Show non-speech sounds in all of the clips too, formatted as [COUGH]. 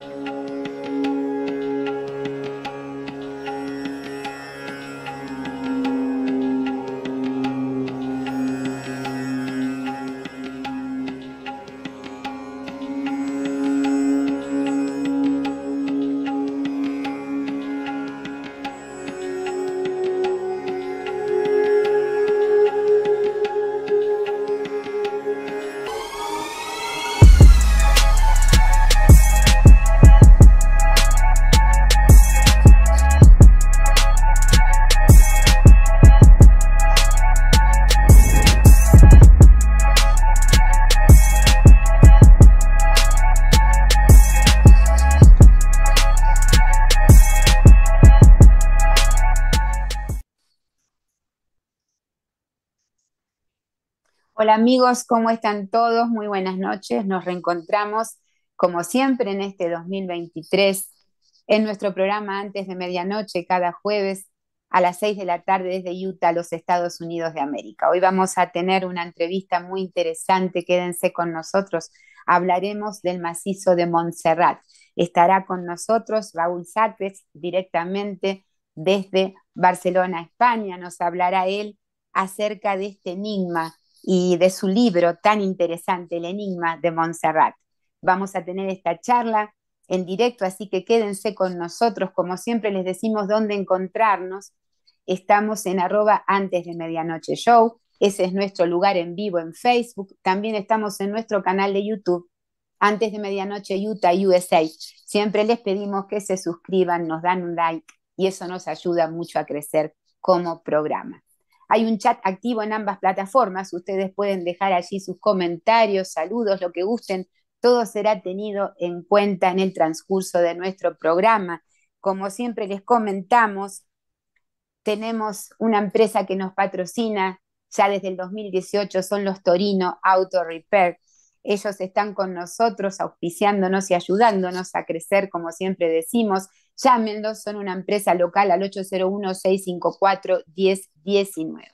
you Hola amigos, ¿cómo están todos? Muy buenas noches. Nos reencontramos como siempre en este 2023 en nuestro programa antes de medianoche cada jueves a las 6 de la tarde desde Utah, los Estados Unidos de América. Hoy vamos a tener una entrevista muy interesante, quédense con nosotros. Hablaremos del macizo de Montserrat. Estará con nosotros Raúl Sáquez directamente desde Barcelona, España. Nos hablará él acerca de este enigma y de su libro tan interesante, El Enigma de Montserrat. Vamos a tener esta charla en directo, así que quédense con nosotros. Como siempre les decimos dónde encontrarnos. Estamos en arroba antes de medianoche show. Ese es nuestro lugar en vivo en Facebook. También estamos en nuestro canal de YouTube, antes de medianoche Utah USA. Siempre les pedimos que se suscriban, nos dan un like y eso nos ayuda mucho a crecer como programa. Hay un chat activo en ambas plataformas, ustedes pueden dejar allí sus comentarios, saludos, lo que gusten, todo será tenido en cuenta en el transcurso de nuestro programa. Como siempre les comentamos, tenemos una empresa que nos patrocina ya desde el 2018, son los Torino Auto Repair. Ellos están con nosotros auspiciándonos y ayudándonos a crecer, como siempre decimos. Llámenlos, son una empresa local al 801-654-1019.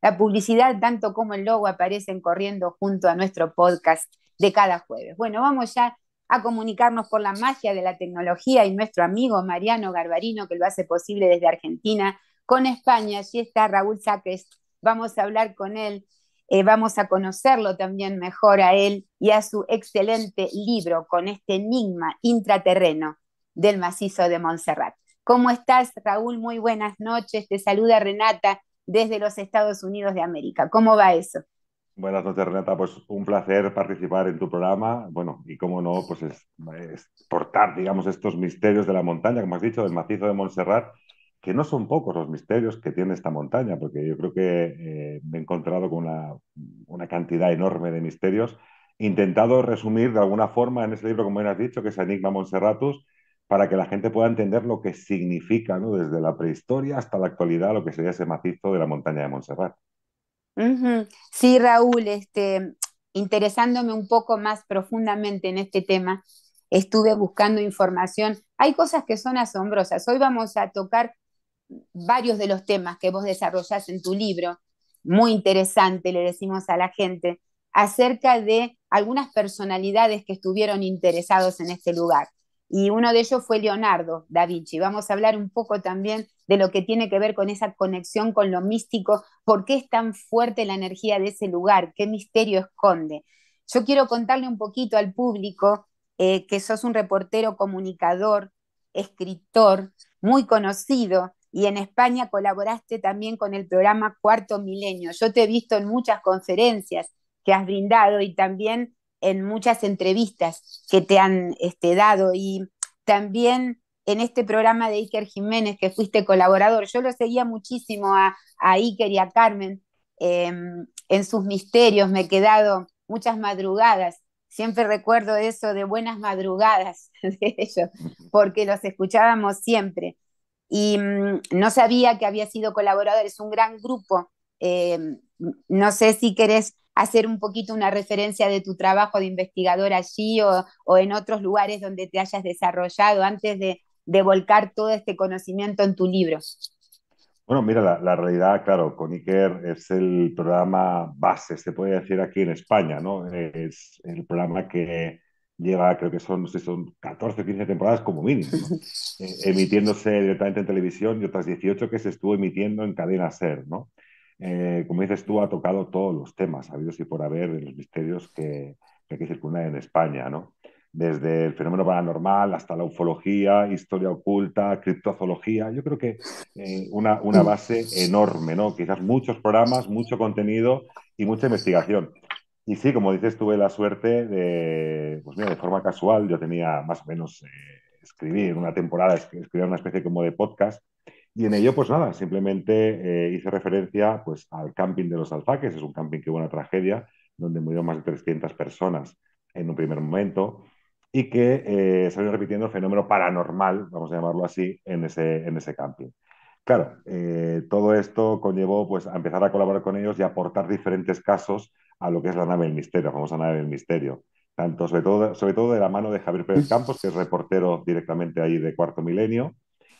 La publicidad, tanto como el logo, aparecen corriendo junto a nuestro podcast de cada jueves. Bueno, vamos ya a comunicarnos por la magia de la tecnología y nuestro amigo Mariano Garbarino, que lo hace posible desde Argentina, con España. Allí está Raúl Sáquez. Vamos a hablar con él, eh, vamos a conocerlo también mejor a él y a su excelente libro con este enigma intraterreno del macizo de Montserrat. ¿Cómo estás, Raúl? Muy buenas noches. Te saluda Renata desde los Estados Unidos de América. ¿Cómo va eso? Buenas noches, Renata. Pues un placer participar en tu programa. Bueno, y cómo no, pues es portar, digamos, estos misterios de la montaña, como has dicho, del macizo de Montserrat, que no son pocos los misterios que tiene esta montaña, porque yo creo que eh, me he encontrado con una, cantidad enorme de misterios. Intentado resumir de alguna forma en ese libro, como bien has dicho, que es Enigma Montserratus, para que la gente pueda entender lo que significa, ¿no? Desde la prehistoria hasta la actualidad, lo que sería ese macizo de la montaña de Montserrat. Sí, Raúl, este, interesándome un poco más profundamente en este tema, estuve buscando información. Hay cosas que son asombrosas. Hoy vamos a tocar varios de los temas que vos desarrollás en tu libro, muy interesante, le decimos a la gente, acerca de algunas personalidades que estuvieron interesados en este lugar y uno de ellos fue Leonardo da Vinci. Vamos a hablar un poco también de lo que tiene que ver con esa conexión con lo místico, por qué es tan fuerte la energía de ese lugar, qué misterio esconde. Yo quiero contarle un poquito al público eh, que sos un reportero, comunicador, escritor, muy conocido, y en España colaboraste también con el programa Cuarto Milenio. Yo te he visto en muchas conferencias que has brindado y también en muchas entrevistas que te han este, dado y también en este programa de Iker Jiménez, que fuiste colaborador. Yo lo seguía muchísimo a, a Iker y a Carmen em, en sus misterios, me he quedado muchas madrugadas. Siempre recuerdo eso de buenas madrugadas [LAUGHS] de ellos, porque los escuchábamos siempre. Y mm, no sabía que había sido colaborador, es un gran grupo. Em, no sé si querés hacer un poquito una referencia de tu trabajo de investigador allí o, en otros lugares donde te hayas desarrollado antes de, de, volcar todo este conocimiento en tu libro. Bueno, mira, la, realidad, claro, con Iker es el programa base, se puede decir aquí en España, ¿no? Es el programa que lleva, creo que son, no son 14 o 15 temporadas como mínimo, [LAUGHS] eh, emitiéndose directamente en televisión y otras 18 que se estuvo emitiendo en cadena SER, ¿no? Eh, como dices tú, ha tocado todos los temas habido y por haber los misterios que, que aquí en España, ¿no? Desde el fenómeno paranormal hasta la ufología, historia oculta, criptozoología. Yo creo que eh, una, base enorme, ¿no? Quizás muchos programas, mucho contenido y mucha investigación. Y sí, como dices, tuve la suerte de, pues mira, de forma casual, yo tenía más o menos eh, escribir una temporada, escribir una especie como de podcast y en ello, pues nada, simplemente eh, hice referencia pues, al camping de los alfaques, es un camping que hubo una tragedia, donde murieron más de 300 personas en un primer momento, y que eh, salió repitiendo el fenómeno paranormal, vamos a llamarlo así, en ese, en ese camping. Claro, eh, todo esto conllevó pues, a empezar a colaborar con ellos y aportar diferentes casos a lo que es la nave del misterio, la a nave del misterio. Tanto, sobre todo, sobre todo de la mano de Javier Pérez Campos, que es reportero directamente ahí de Cuarto Milenio,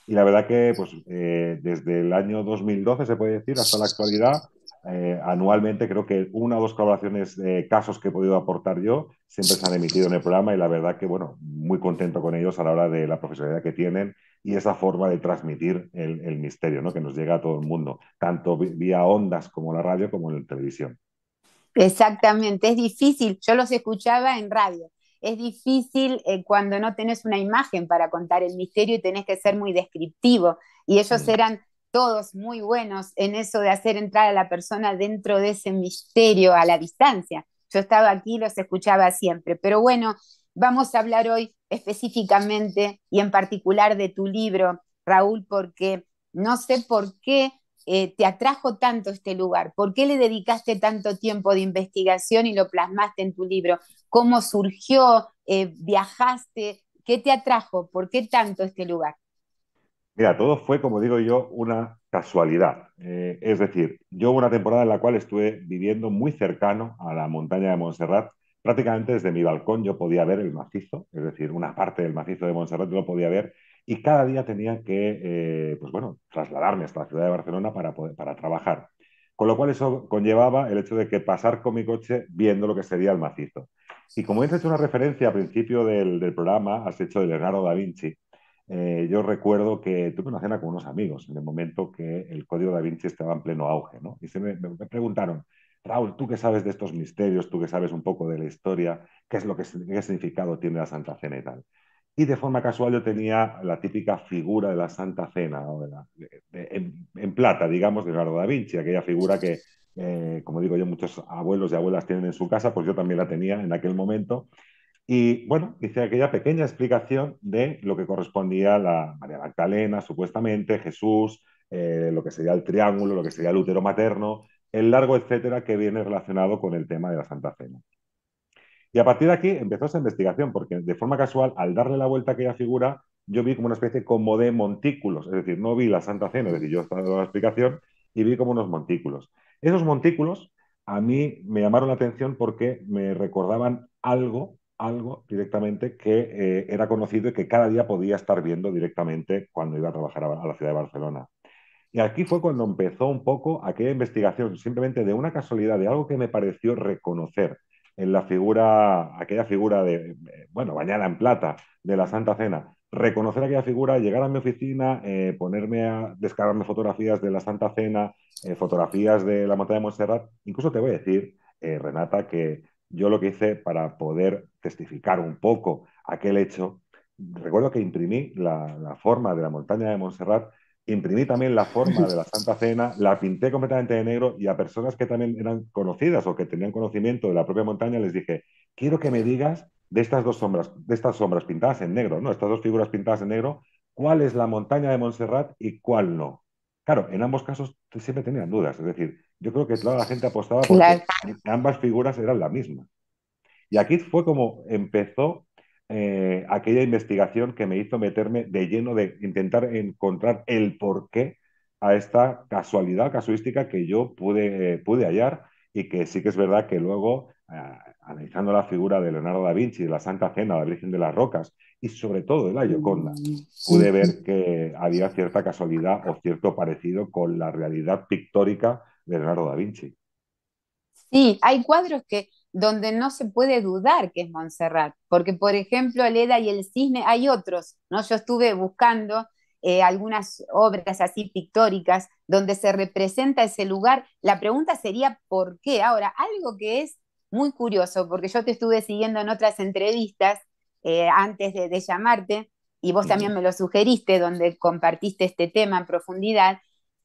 y la verdad que pues, eh, desde el año 2012, se puede decir, hasta la actualidad, eh, anualmente creo que una o dos colaboraciones, casos que he podido aportar yo, siempre se han emitido en el programa y la verdad que, bueno, muy contento con ellos a la hora de la profesionalidad que tienen y esa forma de transmitir el, misterio, ¿no? Que nos llega a todo el mundo, tanto vía ondas como la radio como en la televisión. Exactamente, es difícil. Yo los escuchaba en radio es difícil eh, cuando no tenés una imagen para contar el misterio y tenés que ser muy descriptivo. Y ellos mm. eran todos muy buenos en eso de hacer entrar a la persona dentro de ese misterio a la distancia. Yo estaba aquí y los escuchaba siempre. Pero bueno, vamos a hablar hoy específicamente y en particular de tu libro, Raúl, porque no sé por qué eh, te atrajo tanto este lugar? ¿Por qué le dedicaste tanto tiempo de investigación y lo plasmaste en tu libro? ¿Cómo surgió? Eh, ¿Viajaste? ¿Qué te atrajo? ¿Por qué tanto este lugar? Mira, todo fue, como digo yo, una casualidad. Eh, es decir, yo hubo una temporada en la cual estuve viviendo muy cercano a la montaña de Montserrat. Prácticamente desde mi balcón yo podía ver el macizo, es decir, una parte del macizo de Montserrat yo lo podía ver y cada día tenía que, eh, pues bueno, trasladarme hasta la ciudad de Barcelona para, trabajar. Con lo cual eso conllevaba el hecho de que pasar con mi coche viendo lo que sería el macizo. Y como has hecho una referencia al principio del, programa, has hecho de Leonardo da Vinci, eh, yo recuerdo que tuve una cena con unos amigos en el momento que el código da Vinci estaba en pleno auge, ¿no? Y se me, preguntaron, Raúl, tú qué sabes de estos misterios, tú que sabes un poco de la historia, qué es lo que qué significado tiene la Santa Cena y tal y de forma casual yo tenía la típica figura de la Santa Cena, en, plata, digamos, de Leonardo da Vinci, aquella figura que, eh, como digo yo, muchos abuelos y abuelas tienen en su casa, pues yo también la tenía en aquel momento. Y bueno, hice aquella pequeña explicación de lo que correspondía a la María Magdalena, supuestamente, Jesús, eh, lo que sería el triángulo, lo que sería el útero materno, el largo etcétera que viene relacionado con el tema de la Santa Cena. Y a partir de aquí empezó esa investigación, porque de forma casual, al darle la vuelta a aquella figura, yo vi como una especie como de montículos, es decir, no vi la Santa Cena, es decir, yo estaba dando la explicación y vi como unos montículos. Esos montículos a mí me llamaron la atención porque me recordaban algo, algo directamente que eh, era conocido y que cada día podía estar viendo directamente cuando iba a trabajar a, a la ciudad de Barcelona. Y aquí fue cuando empezó un poco aquella investigación, simplemente de una casualidad, de algo que me pareció reconocer en la figura, aquella figura de, bueno, bañada en plata de la Santa Cena, reconocer aquella figura, llegar a mi oficina, eh, ponerme a descargarme fotografías de la Santa Cena, eh, fotografías de la montaña de Montserrat. Incluso te voy a decir, eh, Renata, que yo lo que hice para poder testificar un poco aquel hecho, recuerdo que imprimí la, la forma de la montaña de Montserrat imprimí también la forma de la Santa Cena, la pinté completamente de negro y a personas que también eran conocidas o que tenían conocimiento de la propia montaña les dije, quiero que me digas de estas dos sombras, de estas sombras pintadas en negro, ¿no? Estas dos figuras pintadas en negro, ¿cuál es la montaña de Montserrat y cuál no? Claro, en ambos casos siempre tenían dudas, es decir, yo creo que toda la gente apostaba porque ambas figuras eran la misma. Y aquí fue como empezó eh, aquella investigación que me hizo meterme de lleno de intentar encontrar el porqué a esta casualidad casuística que yo pude, eh, pude hallar y que sí que es verdad que luego, eh, analizando la figura de Leonardo da Vinci, de la Santa Cena, la Virgen de las Rocas y sobre todo de la Gioconda, mm, pude ver que había cierta casualidad o cierto parecido con la realidad pictórica de Leonardo da Vinci. Sí, hay cuadros que donde no se puede dudar que es Montserrat, porque por ejemplo Eda y el Cisne, hay otros, ¿no? Yo estuve buscando eh, algunas obras así pictóricas donde se representa ese lugar. La pregunta sería, ¿por qué? Ahora, algo que es muy curioso, porque yo te estuve siguiendo en otras entrevistas eh, antes de llamarte, y vos también me lo sugeriste, donde compartiste este tema en profundidad,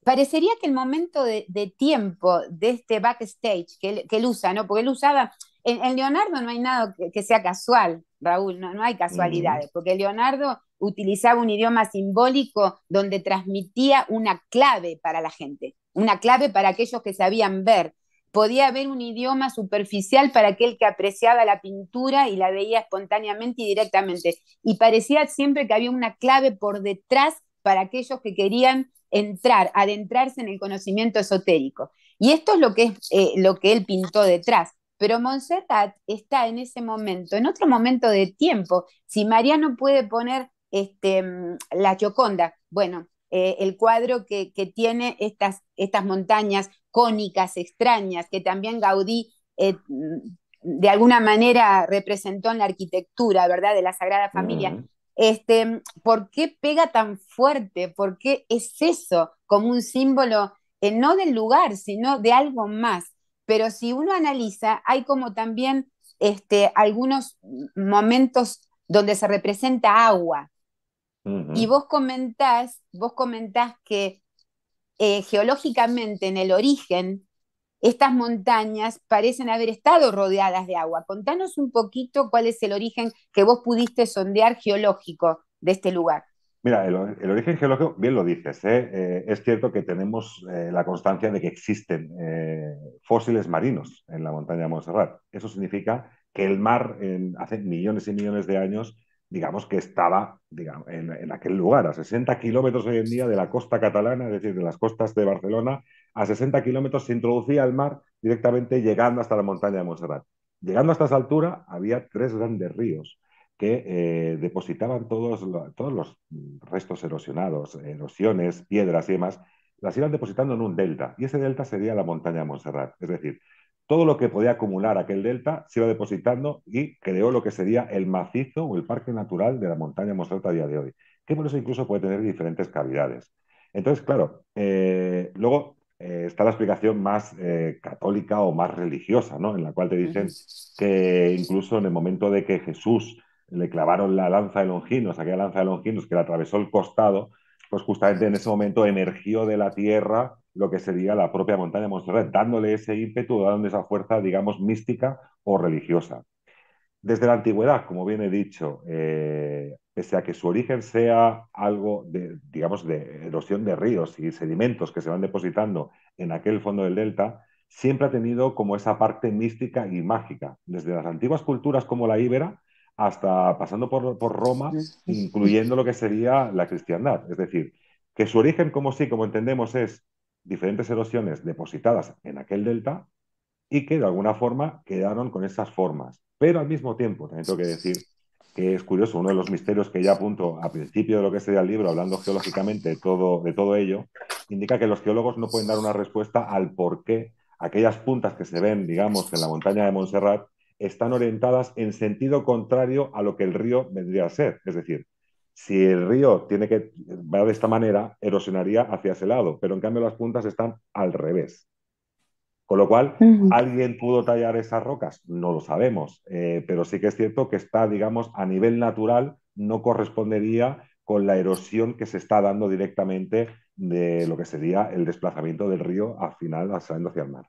parecería que el momento de, tiempo de este backstage que él, usa, ¿no? Porque él usaba, en, Leonardo no hay nada que, sea casual, Raúl, no, hay casualidades, porque Leonardo utilizaba un idioma simbólico donde transmitía una clave para la gente, una clave para aquellos que sabían ver. Podía haber un idioma superficial para aquel que apreciaba la pintura y la veía espontáneamente y directamente. Y parecía siempre que había una clave por detrás para aquellos que querían entrar, adentrarse en el conocimiento esotérico. Y esto es lo que, es, eh, lo que él pintó detrás. Pero Monsetat está en ese momento, en otro momento de tiempo. Si Mariano puede poner este, mm, la Gioconda, bueno, eh, el cuadro que, tiene estas, estas, montañas cónicas, extrañas, que también Gaudí eh, mm, de alguna manera representó en la arquitectura, ¿verdad?, de la Sagrada Familia. Este, ¿Por qué pega tan fuerte? ¿Por qué es eso como un símbolo, eh, no del lugar, sino de algo más? Pero si uno analiza, hay como también este, algunos momentos donde se representa agua. Y vos comentás, vos que eh, geológicamente en el origen estas montañas parecen haber estado rodeadas de agua. Contanos un poquito cuál es el origen que vos pudiste sondear geológico de este lugar. Mira, el, origen geológico, bien lo dices, ¿eh? Eh, es cierto que tenemos eh, la constancia de que existen fósiles marinos en la montaña de Montserrat. Eso significa que el mar hace millones y millones de años, digamos que estaba en, en aquel lugar, a 60 kilómetros hoy en día de la costa catalana, es decir, de las costas de Barcelona, a 60 kilómetros se introducía al mar directamente llegando hasta la montaña de Montserrat. Llegando hasta esa altura había tres grandes ríos que eh, depositaban todos, los restos erosionados, erosiones, piedras y demás, las iban depositando en un delta. Y ese delta sería la montaña de Montserrat. Es decir, todo lo que podía acumular aquel delta se iba depositando y creó lo que sería el macizo o el parque natural de la montaña de Montserrat a día de hoy, que por eso incluso puede tener diferentes cavidades. Entonces, claro, eh, luego eh, está la explicación más eh, católica o más religiosa, En la cual te dicen que incluso en el momento de que Jesús le clavaron la lanza de Longinos, aquella lanza de Longinos que le atravesó el costado, pues justamente en ese momento emergió de la tierra lo que sería la propia montaña de Montserrat, dándole ese ímpetu, dándole esa fuerza, digamos, mística o religiosa. Desde la antigüedad, como bien he dicho, eh, pese a que su origen sea algo de, digamos, de erosión de ríos y sedimentos que se van depositando en aquel fondo del delta, siempre ha tenido como esa parte mística y mágica, desde las antiguas culturas como la íbera hasta pasando por, por Roma, incluyendo lo que sería la cristiandad. Es decir, que su origen, como sí, como entendemos, es diferentes erosiones depositadas en aquel delta y que de alguna forma quedaron con esas formas pero al mismo tiempo, también tengo que decir que es curioso, uno de los misterios que ya apunto a principio de lo que sería el libro, hablando geológicamente de todo, de todo ello, indica que los geólogos no pueden dar una respuesta al por qué aquellas puntas que se ven, digamos, en la montaña de Montserrat están orientadas en sentido contrario a lo que el río vendría a ser. Es decir, si el río tiene que va de esta manera, erosionaría hacia ese lado, pero en cambio las puntas están al revés. Con lo cual, ¿alguien pudo tallar esas rocas? No lo sabemos, eh, pero sí que es cierto que está, digamos, a nivel natural, no correspondería con la erosión que se está dando directamente de lo que sería el desplazamiento del río al final saliendo hacia el mar.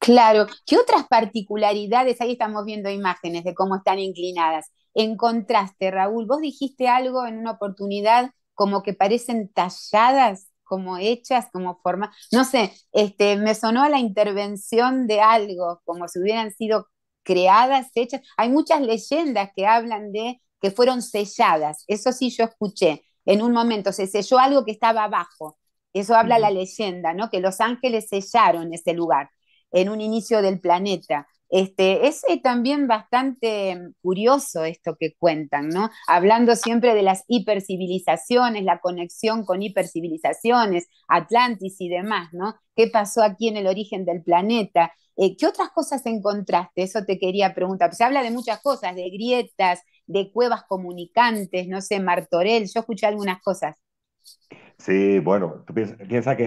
Claro, ¿qué otras particularidades? Ahí estamos viendo imágenes de cómo están inclinadas. En contraste, Raúl, vos dijiste algo en una oportunidad como que parecen talladas como hechas, como forma, no sé, este, me sonó a la intervención de algo, como si hubieran sido creadas, hechas. Hay muchas leyendas que hablan de que fueron selladas, eso sí yo escuché, en un momento se selló algo que estaba abajo, eso habla la leyenda, ¿no? Que los ángeles sellaron ese lugar en un inicio del planeta. Este, es eh, también bastante mm, curioso esto que cuentan, ¿no? Hablando siempre de las hipercivilizaciones, la conexión con hipercivilizaciones, Atlantis y demás, ¿no? ¿Qué pasó aquí en el origen del planeta? Eh, ¿Qué otras cosas encontraste? Eso te quería preguntar. se habla de muchas cosas, de grietas, de cuevas comunicantes, no sé, Martorell, yo escuché algunas cosas. Sí, bueno, piensa que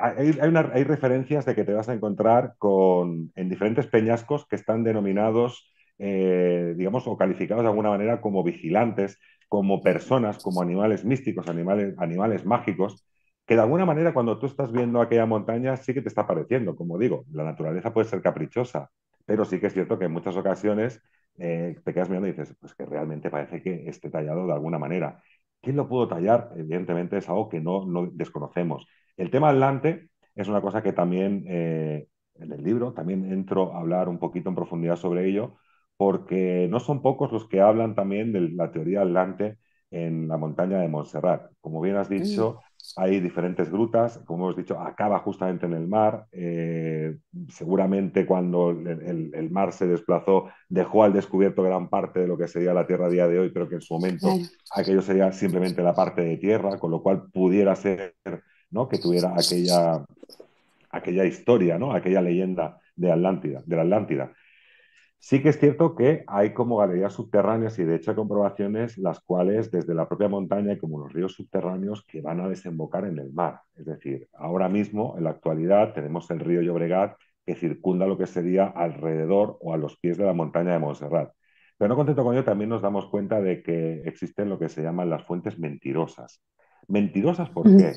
hay, referencias de que te vas a encontrar con, en diferentes peñascos que están denominados, eh, digamos, o calificados de alguna manera como vigilantes, como personas, como animales místicos, animales, animales mágicos, que de alguna manera cuando tú estás viendo aquella montaña sí que te está apareciendo, como digo, la naturaleza puede ser caprichosa, pero sí que es cierto que en muchas ocasiones eh, te quedas mirando y dices, pues que realmente parece que esté tallado de alguna manera. ¿Quién lo pudo tallar? Evidentemente es algo que no, no desconocemos. El tema adelante es una cosa que también eh, en el libro, también entro a hablar un poquito en profundidad sobre ello, porque no son pocos los que hablan también de la teoría adelante en la montaña de Montserrat. Como bien has mm. dicho, hay diferentes grutas, como hemos dicho, acaba justamente en el mar. Eh, seguramente cuando el, mar se desplazó dejó al descubierto gran parte de lo que sería la Tierra a día de hoy, pero que en su momento aquello sería simplemente la parte de tierra, con lo cual pudiera ser ¿no? que tuviera aquella, aquella historia, ¿no? aquella leyenda de Atlántida, de la Atlántida. Sí que es cierto que hay como galerías subterráneas y de hecho hay comprobaciones las cuales desde la propia montaña hay como los ríos subterráneos que van a desembocar en el mar. Es decir, ahora mismo, en la actualidad, tenemos el río Llobregat que circunda lo que sería alrededor o a los pies de la montaña de Montserrat. Pero no contento con ello, también nos damos cuenta de que existen lo que se llaman las fuentes mentirosas. ¿Mentirosas por qué,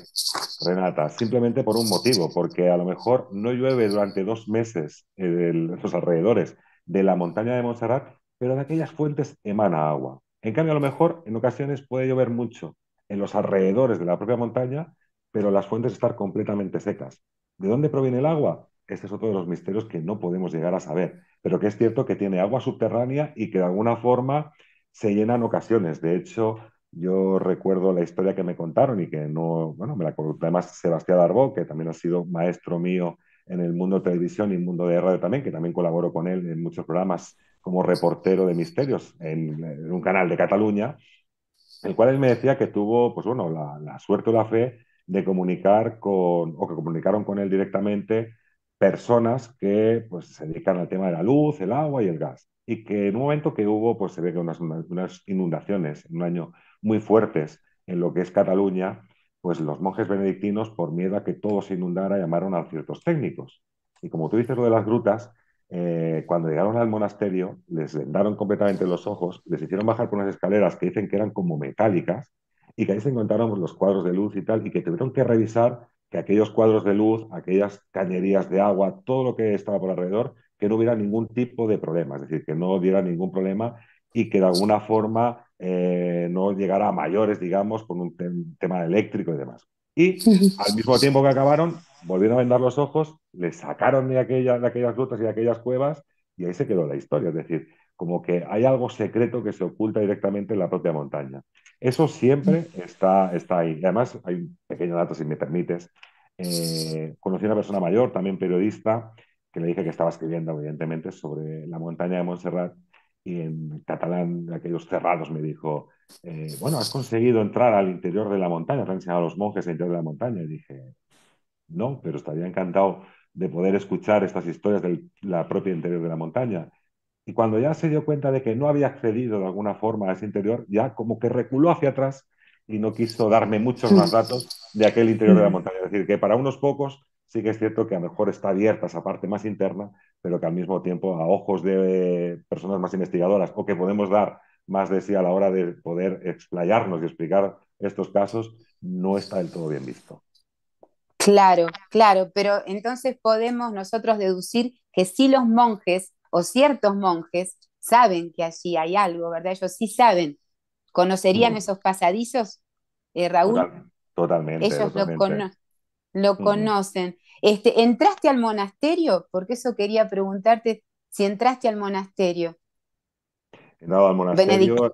Renata? Simplemente por un motivo, porque a lo mejor no llueve durante dos meses en eh, los alrededores de la montaña de Montserrat, pero de aquellas fuentes emana agua. En cambio, a lo mejor en ocasiones puede llover mucho en los alrededores de la propia montaña, pero las fuentes están completamente secas. ¿De dónde proviene el agua? Este es otro de los misterios que no podemos llegar a saber, pero que es cierto que tiene agua subterránea y que de alguna forma se llenan ocasiones. De hecho, yo recuerdo la historia que me contaron y que no, bueno, me la contó además Sebastián Arbo, que también ha sido maestro mío en el mundo de televisión y el mundo de radio también, que también colaboro con él en muchos programas como reportero de misterios en, un canal de Cataluña, el cual él me decía que tuvo, pues bueno, la, suerte o la fe de comunicar con, o que comunicaron con él directamente personas que pues, se dedican al tema de la luz, el agua y el gas. Y que en un momento que hubo, pues se ve que unas, unas inundaciones, en un año muy fuertes en lo que es Cataluña, pues los monjes benedictinos, por miedo a que todo se inundara, llamaron a ciertos técnicos. Y como tú dices lo de las grutas, eh, cuando llegaron al monasterio, les vendaron completamente los ojos, les hicieron bajar por unas escaleras que dicen que eran como metálicas, y que ahí se encontraron los cuadros de luz y tal, y que tuvieron que revisar que aquellos cuadros de luz, aquellas cañerías de agua, todo lo que estaba por alrededor, que no hubiera ningún tipo de problema, es decir, que no diera ningún problema y que de alguna forma eh, no llegara a mayores, digamos, con un tema eléctrico y demás. Y [LAUGHS] al mismo tiempo que acabaron, volvieron a vendar los ojos, le sacaron de, aquella, de aquellas rutas y de aquellas cuevas y ahí se quedó la historia. Es decir, como que hay algo secreto que se oculta directamente en la propia montaña. Eso siempre está, está ahí. además, hay un pequeño dato, si me permites. Eh, conocí a una persona mayor, también periodista, que le dije que estaba escribiendo, evidentemente, sobre la montaña de Montserrat y en catalán, aquellos cerrados, me dijo, eh, bueno, has conseguido entrar al interior de la montaña, te han enseñado a los monjes el interior de la montaña. Y dije, no, pero estaría encantado de poder escuchar estas historias del la propia interior de la montaña. Y cuando ya se dio cuenta de que no había accedido de alguna forma a ese interior, ya como que reculó hacia atrás y no quiso darme muchos más mm. datos de aquel interior de la montaña. Es decir, que para unos pocos sí que es cierto que a lo mejor está abierta esa parte más interna, pero que al mismo tiempo a ojos de personas más investigadoras o que podemos dar más de sí a la hora de poder explayarnos y explicar estos casos, no está del todo bien visto. Claro, claro, pero entonces podemos nosotros deducir que si los monjes o ciertos monjes saben que allí hay algo, ¿verdad? Ellos sí saben. ¿Conocerían mm. esos pasadizos, eh, Raúl? totalmente. Ellos lo, mm. conocen. Este, ¿Entraste al monasterio? Porque eso quería preguntarte si entraste al monasterio. al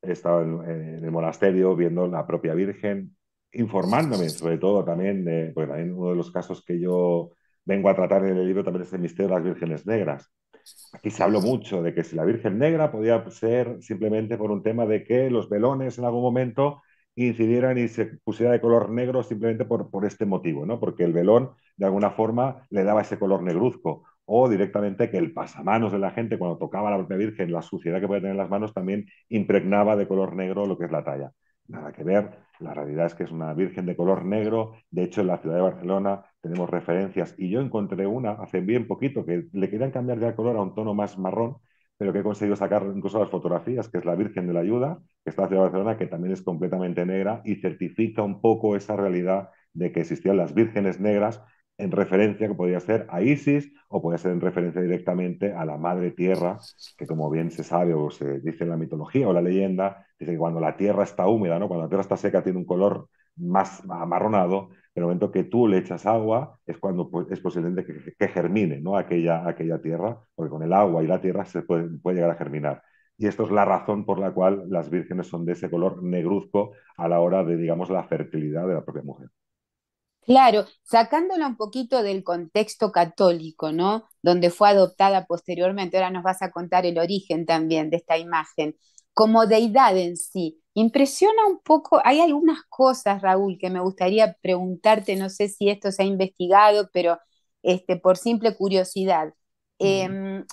estaba en, el monasterio viendo la propia Virgen, informándome sobre todo también, de, porque también uno de los casos que yo vengo a tratar en el libro también es el misterio de las vírgenes negras. Aquí se habló mucho de que si la Virgen negra podía ser simplemente por un tema de que los velones en algún momento incidieran y se pusiera de color negro simplemente por, este motivo, ¿no? Porque el velón de alguna forma le daba ese color negruzco o directamente que el pasamanos de la gente cuando tocaba la propia Virgen, la suciedad que puede tener en las manos también impregnaba de color negro lo que es la talla. Nada que ver, la realidad es que es una Virgen de color negro, de hecho en la ciudad de Barcelona tenemos referencias y yo encontré una hace bien poquito que le querían cambiar de color a un tono más marrón, pero que he conseguido sacar incluso las fotografías, que es la Virgen de la Ayuda, que está Barcelona, que también es completamente negra y certifica un poco esa realidad de que existían las vírgenes negras en referencia que podría ser a Isis o puede ser en referencia directamente a la madre tierra, que como bien se sabe o se dice en la mitología o la leyenda, dice que cuando la tierra está húmeda, ¿no? cuando la tierra está seca tiene un color más amarronado, pero en el momento que tú le echas agua es cuando pues, es posible que, que, germine ¿no? aquella, aquella tierra, porque con el agua y la tierra se puede llegar a germinar. Y esto es la razón por la cual las vírgenes son de ese color negruzco a la hora de, digamos, la fertilidad de la propia mujer. Claro, sacándola un poquito del contexto católico, ¿no? Donde fue adoptada posteriormente, ahora nos vas a contar el origen también de esta imagen, como deidad en sí. Impresiona un poco, hay algunas cosas, Raúl, que me gustaría preguntarte, no sé si esto se ha investigado, pero este, por simple curiosidad. Em,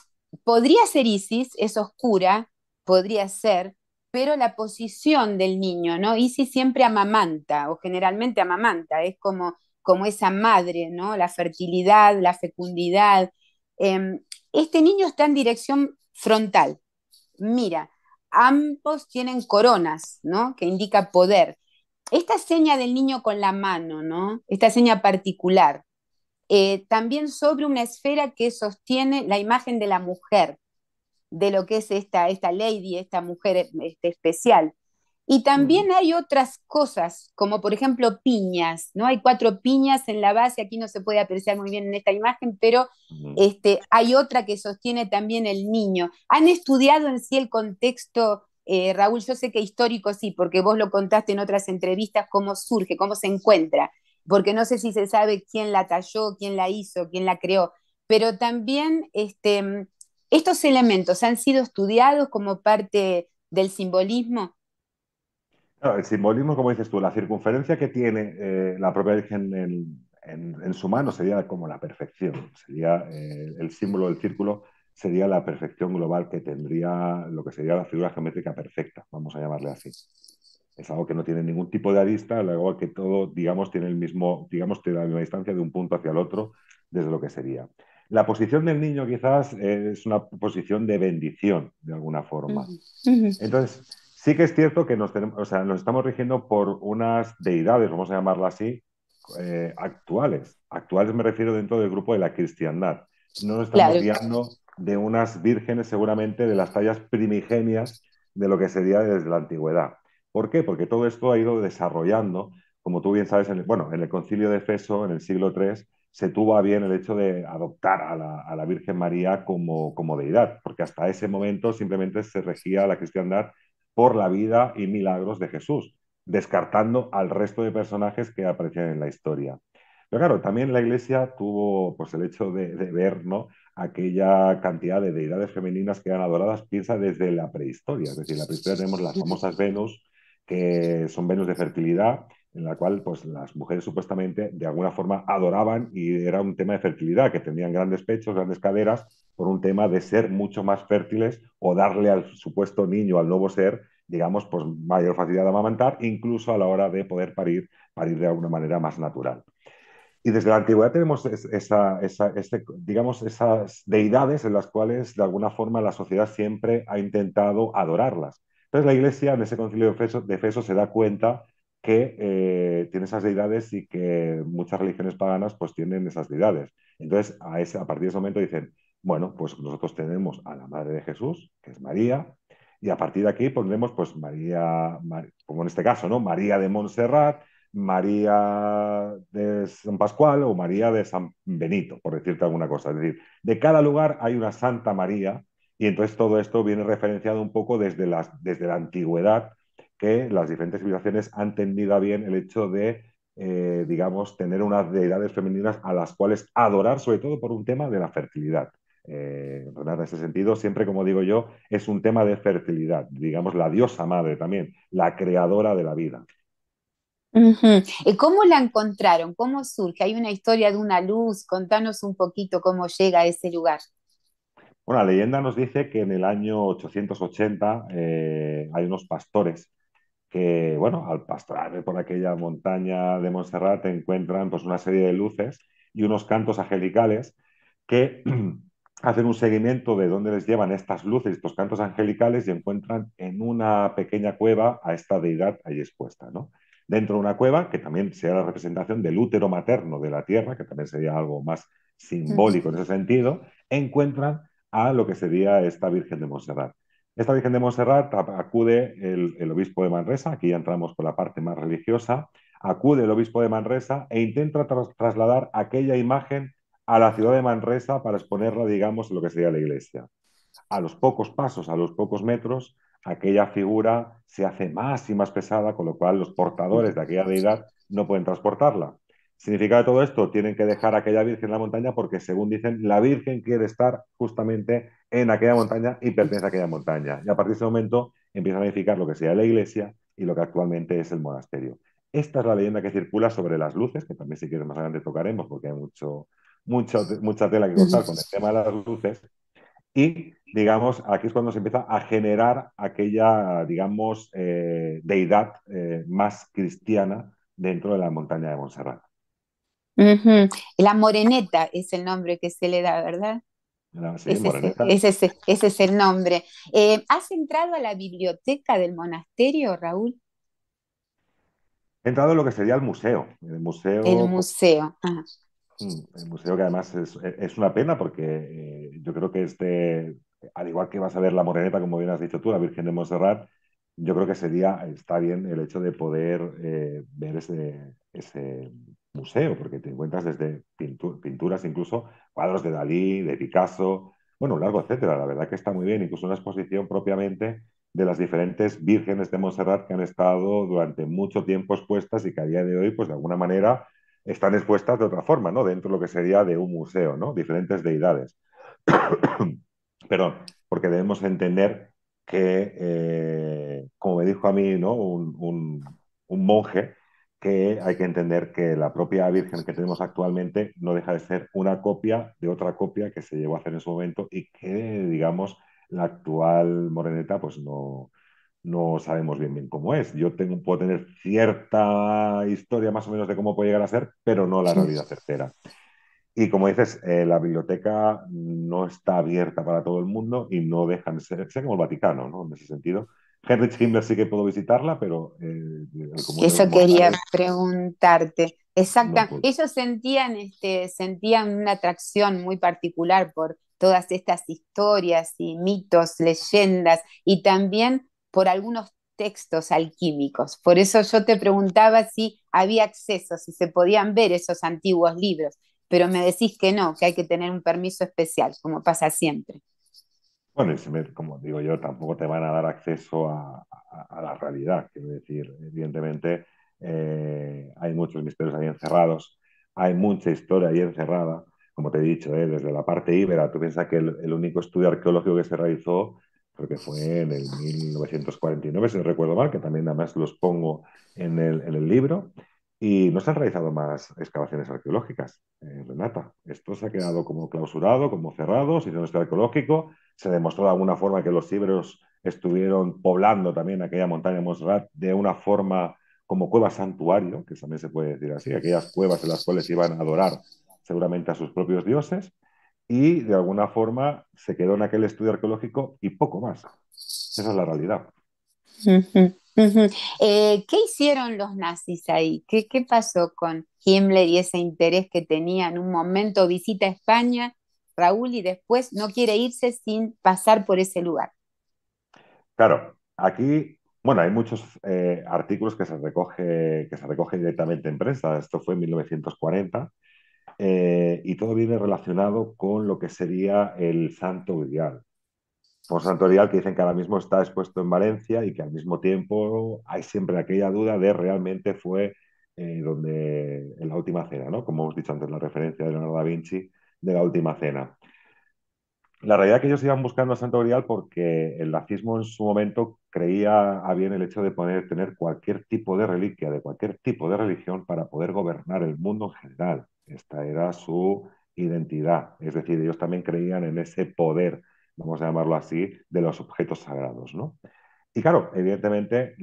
¿Podría ser Isis, es oscura, podría ser, pero la posición del niño, ¿no? y si siempre amamanta, o generalmente amamanta, es como, como esa madre, ¿no? La fertilidad, la fecundidad. Em, este niño está en dirección frontal. Mira, ambos tienen coronas, ¿no? Que indica poder. Esta seña del niño con la mano, ¿no? Esta seña particular, eh, también sobre una esfera que sostiene la imagen de la mujer de lo que es esta, esta lady, esta mujer eh, este, especial. Y también hay otras cosas, como por ejemplo piñas, ¿no? Hay cuatro piñas en la base, aquí no se puede apreciar muy bien en esta imagen, pero este, hay otra que sostiene también el niño. ¿Han estudiado en sí el contexto, eh, Raúl? Yo sé que histórico sí, porque vos lo contaste en otras entrevistas, cómo surge, cómo se encuentra, porque no sé si se sabe quién la talló, quién la hizo, quién la creó, pero también este, ¿Estos elementos han sido estudiados como parte del simbolismo? el simbolismo, como dices tú, la circunferencia que tiene eh, la propia Virgen en, su mano sería como la perfección, sería eh, el símbolo del círculo, sería la perfección global que tendría lo que sería la figura geométrica perfecta, vamos a llamarle así. Es algo que no tiene ningún tipo de arista, algo que todo, digamos, tiene el mismo, digamos, tiene la misma distancia de un punto hacia el otro desde lo que sería. La posición del niño quizás es una posición de bendición, de alguna forma. Entonces, sí que es cierto que nos, nos estamos rigiendo por unas deidades, vamos a llamarlas así, eh, actuales. Actuales me refiero dentro del grupo de la cristiandad. No nos estamos guiando de unas vírgenes seguramente de las tallas primigenias de lo que sería desde la antigüedad. ¿Por qué? Porque todo esto ha ido desarrollando, como tú bien sabes, bueno, en el concilio de Efeso, en el siglo III, se tuvo a bien el hecho de adoptar a la, Virgen María como, como deidad, porque hasta ese momento simplemente se regía la cristiandad por la vida y milagros de Jesús, descartando al resto de personajes que aparecían en la historia. Pero claro, también la Iglesia tuvo pues, el hecho de, ver ¿no? aquella cantidad de deidades femeninas que eran adoradas, piensa desde la prehistoria. Es decir, en la prehistoria tenemos las famosas Venus, que son Venus de fertilidad, en la cual pues, las mujeres supuestamente de alguna forma adoraban y era un tema de fertilidad, que tenían grandes pechos, grandes caderas, por un tema de ser mucho más fértiles o darle al supuesto niño, al nuevo ser, digamos, pues mayor facilidad de amamantar, incluso a la hora de poder parir, parir de alguna manera más natural. Y desde la antigüedad tenemos esa, este, digamos, esas deidades en las cuales de alguna forma la sociedad siempre ha intentado adorarlas. Entonces la Iglesia en ese concilio de feso de se da cuenta que eh, tiene esas deidades y que muchas religiones paganas pues tienen esas deidades. Entonces, a, ese, a partir de ese momento dicen, bueno, pues nosotros tenemos a la Madre de Jesús, que es María, y a partir de aquí pondremos pues María, como en este caso, ¿no? María de Montserrat, María de San Pascual o María de San Benito, por decirte alguna cosa. Es decir, de cada lugar hay una Santa María y entonces todo esto viene referenciado un poco desde, las, desde la antigüedad que las diferentes civilizaciones han tendido a bien el hecho de, eh, digamos, tener unas deidades femeninas a las cuales adorar, sobre todo por un tema de la fertilidad. Eh, en ese sentido, siempre como digo yo, es un tema de fertilidad, digamos, la diosa madre también, la creadora de la vida. ¿Y cómo la encontraron? ¿Cómo surge? Hay una historia de una luz. Contanos un poquito cómo llega a ese lugar. Bueno, la leyenda nos dice que en el año 880 eh, hay unos pastores que, bueno, al pastar por aquella montaña de Montserrat encuentran pues, una serie de luces y unos cantos angelicales que [CLEARS THROAT] hacen un seguimiento de dónde les llevan estas luces, estos cantos angelicales y encuentran en una pequeña cueva a esta deidad ahí expuesta, Dentro de una cueva que también sea la representación del útero materno de la tierra, que también sería algo más simbólico en ese sentido, encuentran a lo que sería esta Virgen de Montserrat. Esta Virgen de Montserrat acude el, obispo de Manresa, aquí ya entramos con la parte más religiosa, acude el obispo de Manresa e intenta trasladar aquella imagen a la ciudad de Manresa para exponerla, digamos, en lo que sería la iglesia. A los pocos pasos, a los pocos metros, aquella figura se hace más y más pesada, con lo cual los portadores de aquella deidad no pueden transportarla. ¿Significa todo esto, tienen que dejar a aquella Virgen en la montaña porque, según dicen, la Virgen quiere estar justamente en aquella montaña y pertenece a aquella montaña. Y a partir de ese momento empieza a edificar lo que sería la iglesia y lo que actualmente es el monasterio. Esta es la leyenda que circula sobre las luces, que también si quieres más adelante tocaremos porque hay mucho, mucha tela que contar con el tema de las luces. Y, digamos, aquí es cuando se empieza a generar aquella, digamos, eh, deidad eh, más cristiana dentro de la montaña de Montserrat. La moreneta es el nombre que se le da, ¿verdad? ese, es, ese, es, el nombre. Eh, ¿Has entrado a la biblioteca del monasterio, Raúl? He entrado en lo que sería el museo. El museo. El museo. Mm, el museo que además es, e, una pena porque eh, yo creo que este, al igual que vas a ver la Moreneta, como bien has dicho tú, la Virgen de Montserrat, yo creo que sería, está bien el hecho de poder eh, ver ese, ese, museo, porque te encuentras desde pinturas, incluso cuadros de Dalí, de Picasso, bueno, largo etcétera. La verdad que está muy bien, incluso una exposición propiamente de las diferentes vírgenes de Montserrat que han estado durante mucho tiempo expuestas y que a día de hoy, pues de alguna manera, están expuestas de otra forma, ¿no? Dentro de lo que sería de un museo, ¿no? Diferentes deidades. [COUGHS] Perdón, porque debemos entender que, eh, como me dijo a mí, ¿no? un monje, que hay que entender que la propia Virgen que tenemos actualmente no deja de ser una copia de otra copia que se llevó a hacer en su momento y que, digamos, la actual moreneta pues no, no sabemos bien bien cómo es. Yo tengo, puedo tener cierta historia más o menos de cómo puede llegar a ser, pero no la realidad certera. Y como dices, eh, la biblioteca no está abierta para todo el mundo y no deja de ser, ser como el Vaticano, ¿no? En ese sentido, Henry Himmler sí que puedo visitarla, pero... Eh, eso quería preguntarte. Exacto. Ellos sentían, este, sentían una atracción muy particular por todas estas historias y mitos, leyendas, y también por algunos textos alquímicos. Por eso yo te preguntaba si había acceso, si se podían ver esos antiguos libros, pero me decís que no, que hay que tener un permiso especial, como pasa siempre. Bueno, como digo yo, tampoco te van a dar acceso a, a, la realidad. Quiero decir, evidentemente eh, hay muchos misterios ahí encerrados, hay mucha historia ahí encerrada. Como te he dicho, eh, desde la parte íbera, tú piensas que el, único estudio arqueológico que se realizó, creo que fue en el 1949, si no recuerdo mal, que también además los pongo en el, en el libro, y no se han realizado más excavaciones arqueológicas, eh, Renata. Esto se ha quedado como clausurado, como cerrado, se hizo un estudio arqueológico, se demostró de alguna forma que los íberos estuvieron poblando también aquella montaña Mosrat de una forma como cueva santuario, que también se puede decir así, aquellas cuevas en las cuales iban a adorar seguramente a sus propios dioses, y de alguna forma se quedó en aquel estudio arqueológico y poco más. Esa es la realidad. Eh, ¿Qué hicieron los nazis ahí? ¿Qué, ¿Qué pasó con Himmler y ese interés que tenía en un momento visita a España Raúl y después no quiere irse sin pasar por ese lugar. Claro, aquí, bueno, hay muchos eh, artículos que se, recoge, que se recoge directamente en prensa. Esto fue en 1940 eh, y todo viene relacionado con lo que sería el santo grial. Por santo grial que dicen que ahora mismo está expuesto en Valencia y que al mismo tiempo hay siempre aquella duda de realmente fue eh, donde en la última cena, ¿no? Como hemos dicho antes, la referencia de Leonardo da Vinci de la última cena. La realidad es que ellos iban buscando a Santo Grial porque el nazismo en su momento creía a bien el hecho de poder tener cualquier tipo de reliquia, de cualquier tipo de religión para poder gobernar el mundo en general. Esta era su identidad, es decir, ellos también creían en ese poder, vamos a llamarlo así, de los objetos sagrados, ¿no? Y claro, evidentemente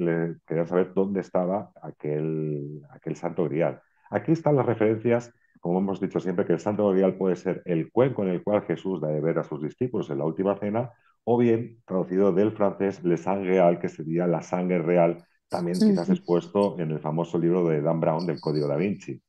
querían saber dónde estaba aquel, aquel santo grial. Aquí están las referencias como hemos dicho siempre, que el santo grial puede ser el cuenco en el cual Jesús da de ver a sus discípulos en la última cena, o bien, traducido del francés, le sangre al, que sería la sangre real, también quizás expuesto en el famoso libro de Dan Brown del Código da Vinci.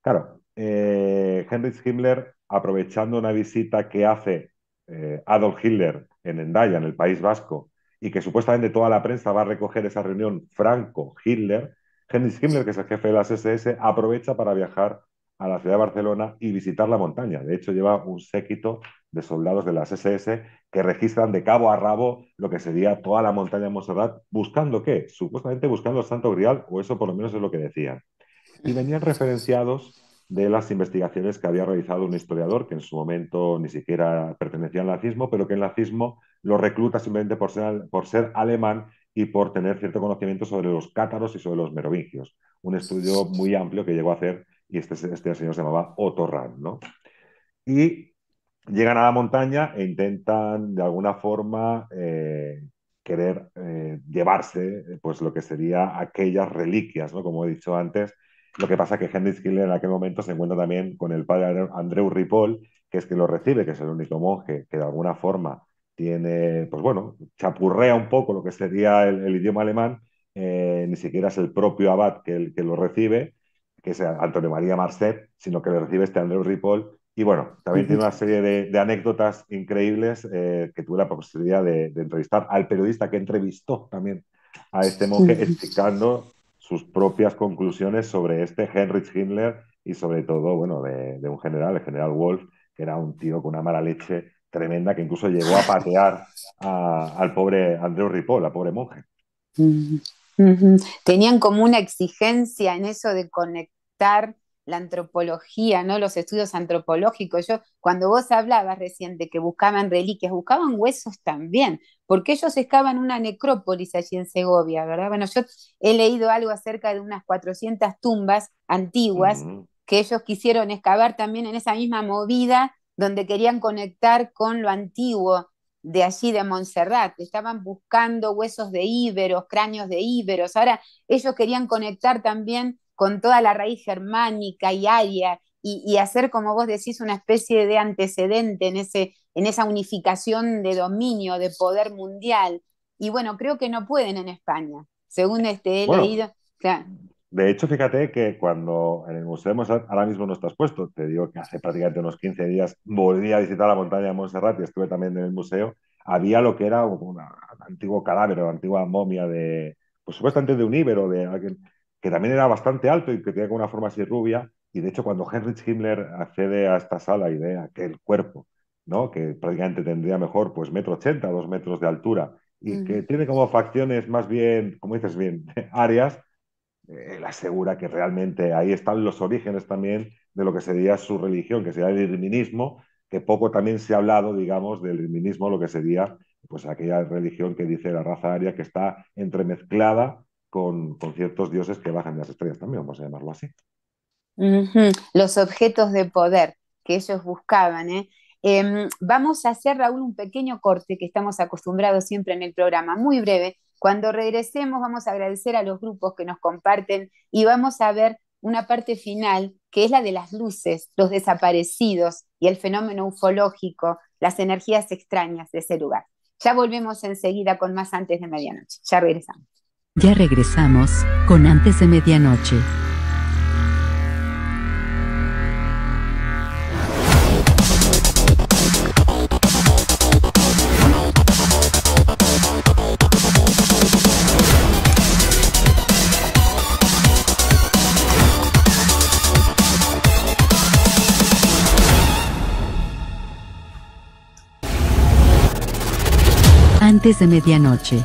Claro, eh, Heinrich Himmler, aprovechando una visita que hace eh, Adolf Hitler en Endaya, en el País Vasco, y que supuestamente toda la prensa va a recoger esa reunión Franco-Hitler, Heinrich Himmler, que es el jefe de las SS, aprovecha para viajar a la ciudad de Barcelona y visitar la montaña. De hecho, lleva un séquito de soldados de las SS que registran de cabo a rabo lo que sería toda la montaña de Montserrat, buscando qué? Supuestamente buscando el Santo Grial, o eso por lo menos es lo que decían. Y venían referenciados de las investigaciones que había realizado un historiador que en su momento ni siquiera pertenecía al nazismo, pero que el nazismo lo recluta simplemente por ser alemán y por tener cierto conocimiento sobre los cátaros y sobre los merovingios. Un estudio muy amplio que llegó a hacer y este, este señor se llamaba Otorran, ¿no? Y llegan a la montaña e intentan de alguna forma eh, querer eh, llevarse pues lo que sería aquellas reliquias, ¿no? Como he dicho antes, lo que pasa es que Henry Schiller en aquel momento se encuentra también con el padre Andreu Ripoll, que es que lo recibe, que es el único monje que de alguna forma tiene, pues bueno, chapurrea un poco lo que sería el, idioma alemán, eh, ni siquiera es el propio abad que, el, que lo recibe, que es Antonio María Marcet, sino que le recibe este Andrew Ripoll. Y bueno, también tiene una serie de, anécdotas increíbles eh, que tuve la posibilidad de, entrevistar al periodista que entrevistó también a este monje, explicando sus propias conclusiones sobre este Heinrich Himmler y sobre todo, bueno, de, un general, el general Wolf, que era un tío con una mala leche tremenda que incluso llegó a patear al pobre Andrew Ripoll, al pobre monje. Tenían como una exigencia en eso de conectar la antropología, ¿no? Los estudios antropológicos. Yo, cuando vos hablabas recién de que buscaban reliquias, buscaban huesos también, porque ellos excavan una necrópolis allí en Segovia, ¿verdad? Bueno, yo he leído algo acerca de unas 400 tumbas antiguas que ellos quisieron excavar también en esa misma movida donde querían conectar con lo antiguo, de allí de Montserrat, estaban buscando huesos de íberos, cráneos de íberos. Ahora ellos querían conectar también con toda la raíz germánica y aria y, hacer, como vos decís, una especie de antecedente en, ese, en esa unificación de dominio, de poder mundial. Y bueno, creo que no pueden en España, según este, he leído. De hecho, fíjate que cuando en el Museo de ahora mismo no estás puesto, te digo que hace prácticamente unos 15 días volví a visitar la montaña de Montserrat y estuve también en el museo, había lo que era un antiguo cadáver, una antigua momia de, pues supuestamente de un íbero, de que también era bastante alto y que tenía una forma así rubia, y de hecho cuando Heinrich Himmler accede a esta sala y que el cuerpo, ¿no? que prácticamente tendría mejor pues metro ochenta, dos metros de altura, y que tiene como facciones más bien, como dices bien, [LAUGHS] áreas, eh, él asegura que realmente ahí están los orígenes también de lo que sería su religión, que sería el irminismo, que poco también se ha hablado, digamos, del irminismo, lo que sería pues aquella religión que dice la raza aria que está entremezclada con, ciertos dioses que bajan de las estrellas también, vamos a llamarlo así. Los objetos de poder que ellos buscaban. ¿eh? Em, vamos a hacer, Raúl, un pequeño corte que estamos acostumbrados siempre en el programa, muy breve, cuando regresemos vamos a agradecer a los grupos que nos comparten y vamos a ver una parte final que es la de las luces, los desaparecidos y el fenómeno ufológico, las energías extrañas de ese lugar. Ya volvemos enseguida con más antes de medianoche. Ya regresamos. Ya regresamos con antes de medianoche. antes de medianoche.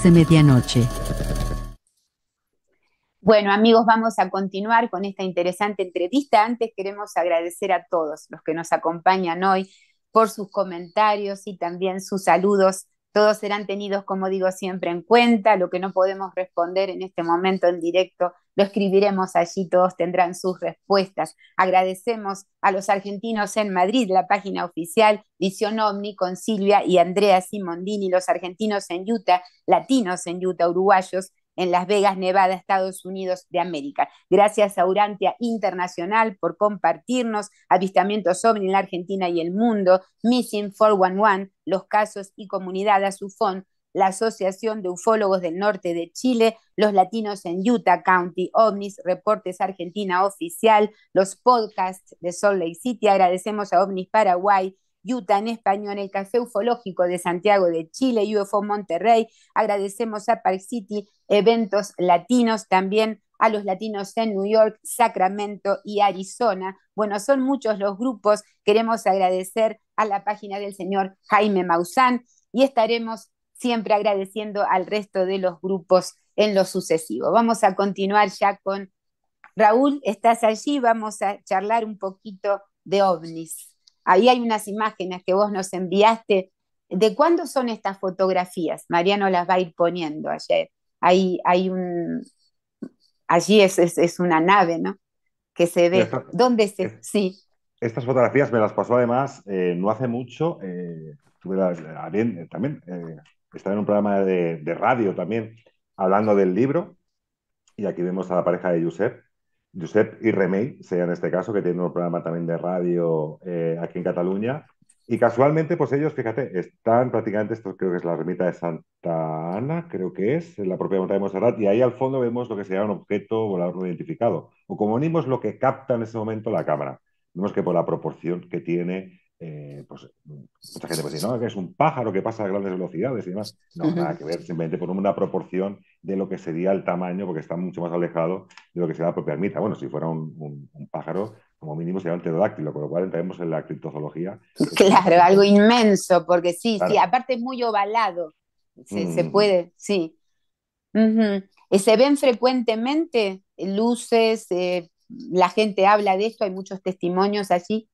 de medianoche. Bueno, amigos, vamos a continuar con esta interesante entrevista. Antes queremos agradecer a todos los que nos acompañan hoy por sus comentarios y también sus saludos. Todos serán tenidos, como digo, siempre en cuenta. Lo que no podemos responder en este momento en directo lo escribiremos allí, todos tendrán sus respuestas. Agradecemos a los argentinos en Madrid, la página oficial Visión Omni con Silvia y Andrea Simondini, los argentinos en Utah, latinos en Utah, uruguayos en Las Vegas, Nevada, Estados Unidos de América. Gracias a Urantia Internacional por compartirnos avistamientos OVNI en la Argentina y el mundo, Missing 411, los casos y comunidad a su fondo la Asociación de Ufólogos del Norte de Chile, los latinos en Utah County, OVNIS, Reportes Argentina Oficial, los podcasts de Salt Lake City. Agradecemos a OVNIS Paraguay, Utah en español, el Café Ufológico de Santiago de Chile, UFO Monterrey. Agradecemos a Park City, eventos latinos también a los latinos en New York, Sacramento y Arizona. Bueno, son muchos los grupos. Queremos agradecer a la página del señor Jaime Maussan y estaremos siempre agradeciendo al resto de los grupos en lo sucesivo. Vamos a continuar ya con Raúl, estás allí, vamos a charlar un poquito de ovnis. Ahí hay unas imágenes que vos nos enviaste. ¿De cuándo son estas fotografías? Mariano las va a ir poniendo ayer. ahí hay un, allí es, es, una nave, ¿no? Que se ve. ¿Dónde se.? sí. Estas fotografías me las pasó además eh, no hace mucho. Eh, tuve también eh, estaba en un programa de, radio también hablando del libro. Y aquí vemos a la pareja de Josep. Josep y Remei, sea en este caso, que tienen un programa también de radio eh, aquí en Cataluña. Y casualmente, pues ellos, fíjate, están prácticamente, esto creo que es la ermita de Santa Ana, creo que es, en la propia montaña de Montserrat, y ahí al fondo vemos lo que se sería un objeto volador no identificado, o como unimos lo que capta en ese momento la cámara. Vemos que por la proporción que tiene eh, pues mucha gente no, es un pájaro que pasa a grandes velocidades y demás. No, nada que ver, simplemente por una proporción de lo que sería el tamaño, porque está mucho más alejado de lo que sería la propia ermita. Bueno, si fuera un, pájaro, como mínimo sería un pterodáctilo, con lo cual entraremos en la criptozoología. [LAUGHS] Claro, algo inmenso, porque sí, sí, aparte es muy ovalado. Se, mm. puede, sí. Eh, se ven frecuentemente luces, eh, la gente habla de esto, hay muchos testimonios allí.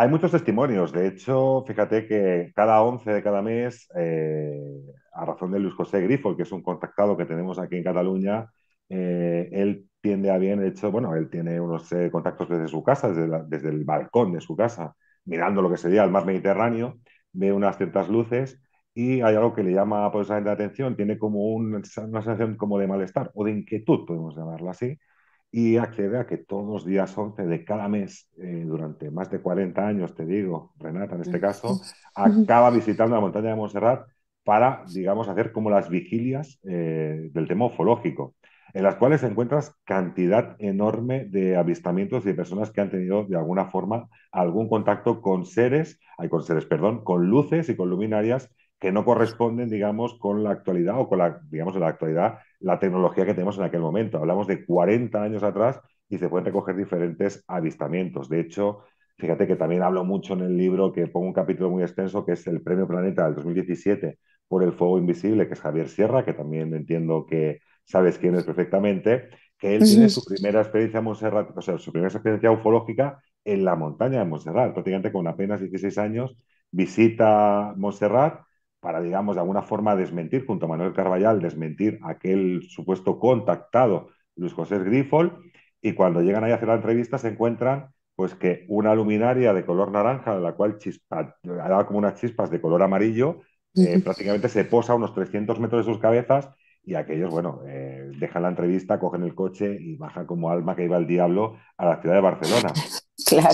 Hay muchos testimonios. De hecho, fíjate que cada 11 de cada mes, eh, a razón de Luis José Grifo, que es un contactado que tenemos aquí en Cataluña, eh, él tiende a bien, de hecho, bueno, él tiene unos eh, contactos desde su casa, desde, el balcón de su casa, mirando lo que sería el mar Mediterráneo, ve unas ciertas luces y hay algo que le llama poderosamente la atención, tiene como una sensación como de malestar o de inquietud, podemos llamarlo así, y accede a que todos los días 11 de cada mes, eh, durante más de 40 años, te digo, Renata en este caso, [LAUGHS] acaba visitando la montaña de Montserrat para, digamos, hacer como las vigilias eh, del tema ufológico, en las cuales encuentras cantidad enorme de avistamientos y de personas que han tenido de alguna forma algún contacto con seres, hay con seres, perdón, con luces y con luminarias que no corresponden, digamos, con la actualidad o con la, digamos, la actualidad la tecnología que tenemos en aquel momento. Hablamos de 40 años atrás y se pueden recoger diferentes avistamientos. De hecho, fíjate que también hablo mucho en el libro, que pongo un capítulo muy extenso, que es el Premio Planeta del 2017 por el Fuego Invisible, que es Javier Sierra, que también entiendo que sabes quién es perfectamente, que él tiene su primera experiencia o sea, su primera experiencia ufológica en la montaña de Montserrat, prácticamente con apenas 16 años, visita Montserrat para, digamos, de alguna forma desmentir, junto a Manuel Carballal, desmentir aquel supuesto contactado Luis José Grifol, y cuando llegan ahí a hacer la entrevista se encuentran pues que una luminaria de color naranja, la cual chispa, daba como unas chispas de color amarillo, eh, prácticamente se posa unos 300 metros de sus cabezas y aquellos, bueno, eh, dejan la entrevista, cogen el coche y bajan como alma que iba el diablo a la ciudad de Barcelona. [LAUGHS] Claro.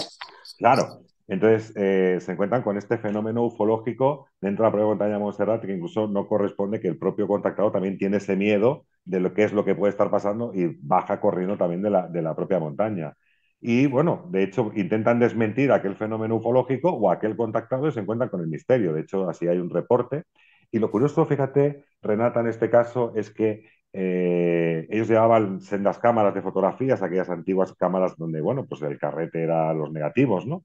Claro, entonces eh, se encuentran con este fenómeno ufológico dentro de la propia montaña de Montserrat, que incluso no corresponde que el propio contactado también tiene ese miedo de lo que es lo que puede estar pasando y baja corriendo también de la, propia montaña. Y bueno, de hecho intentan desmentir aquel fenómeno ufológico o aquel contactado y se encuentran con el misterio. De hecho, así hay un reporte. Y lo curioso, fíjate, Renata, en este caso, es que eh, ellos llevaban sendas cámaras de fotografías, aquellas antiguas cámaras donde, bueno, pues el carrete era los negativos, ¿no?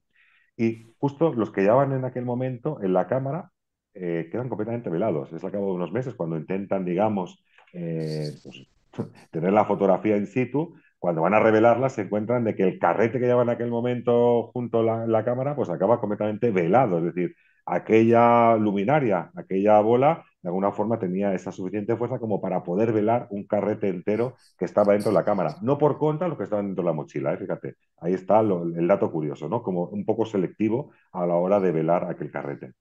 Y justo los que llevan en aquel momento en la Cámara eh, quedan completamente velados. Es al cabo de unos meses cuando intentan, digamos, eh, pues, [LAUGHS] tener la fotografía in situ. Cuando van a revelarla, se encuentran de que el carrete que llevan en aquel momento junto a la, la cámara, pues acaba completamente velado. Es decir, aquella luminaria, aquella bola, de alguna forma tenía esa suficiente fuerza como para poder velar un carrete entero que estaba dentro de la cámara. No por contra los que estaban dentro de la mochila, ¿eh? fíjate, ahí está el dato curioso, ¿no? Como un poco selectivo a la hora de velar aquel carrete.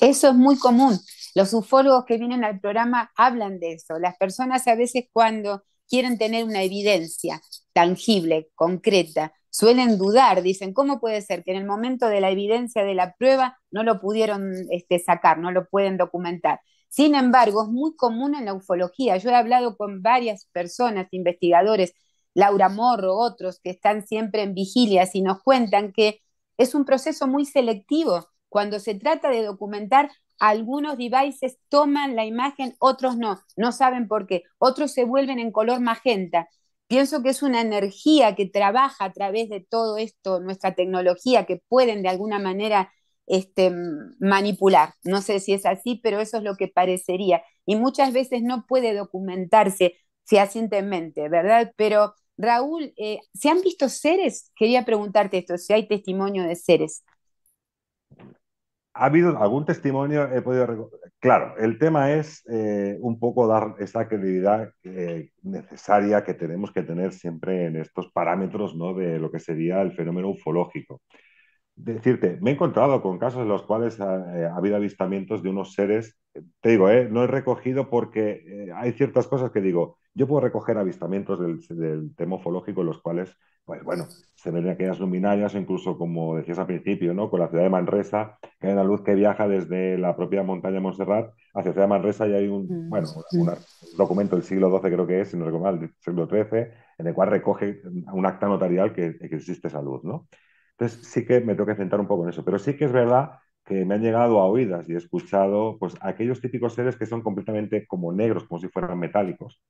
Eso es muy común. Los ufólogos que vienen al programa hablan de eso. Las personas a veces cuando quieren tener una evidencia tangible, concreta, suelen dudar, dicen, ¿cómo puede ser que en el momento de la evidencia de la prueba no lo pudieron este, sacar, no lo pueden documentar? Sin embargo, es muy común en la ufología. Yo he hablado con varias personas, investigadores, Laura Morro, otros que están siempre en vigilias y nos cuentan que es un proceso muy selectivo. Cuando se trata de documentar, algunos devices toman la imagen, otros no, no saben por qué, otros se vuelven en color magenta. Pienso que es una energía que trabaja a través de todo esto, nuestra tecnología, que pueden de alguna manera este, manipular. No sé si es así, pero eso es lo que parecería. Y muchas veces no puede documentarse fehacientemente, ¿verdad? Pero Raúl, eh, ¿se han visto seres? Quería preguntarte esto, si hay testimonio de seres. Ha habido algún testimonio, he Claro, el tema es eh, un poco dar esa credibilidad eh, necesaria que tenemos que tener siempre en estos parámetros ¿no? de lo que sería el fenómeno ufológico decirte, me he encontrado con casos en los cuales eh, ha, habido avistamientos de unos seres, eh, te digo, ¿eh? no he recogido porque eh, hay ciertas cosas que digo, yo puedo recoger avistamientos del, del tema en los cuales, pues bueno, se ven aquellas luminarias, incluso como decías al principio, ¿no? Con la ciudad de Manresa, que hay una luz que viaja desde la propia montaña de Montserrat hacia la ciudad de Manresa y hay un, mm, bueno, un, documento del siglo XII creo que es, si no recuerdo mal, del siglo XIII, en el cual recoge un acta notarial que, que existe esa luz, ¿no? Entonces sí que me tengo que centrar un poco en eso, pero sí que es verdad que me han llegado a oídas y he escuchado pues aquellos típicos seres que son completamente como negros, como si fueran metálicos,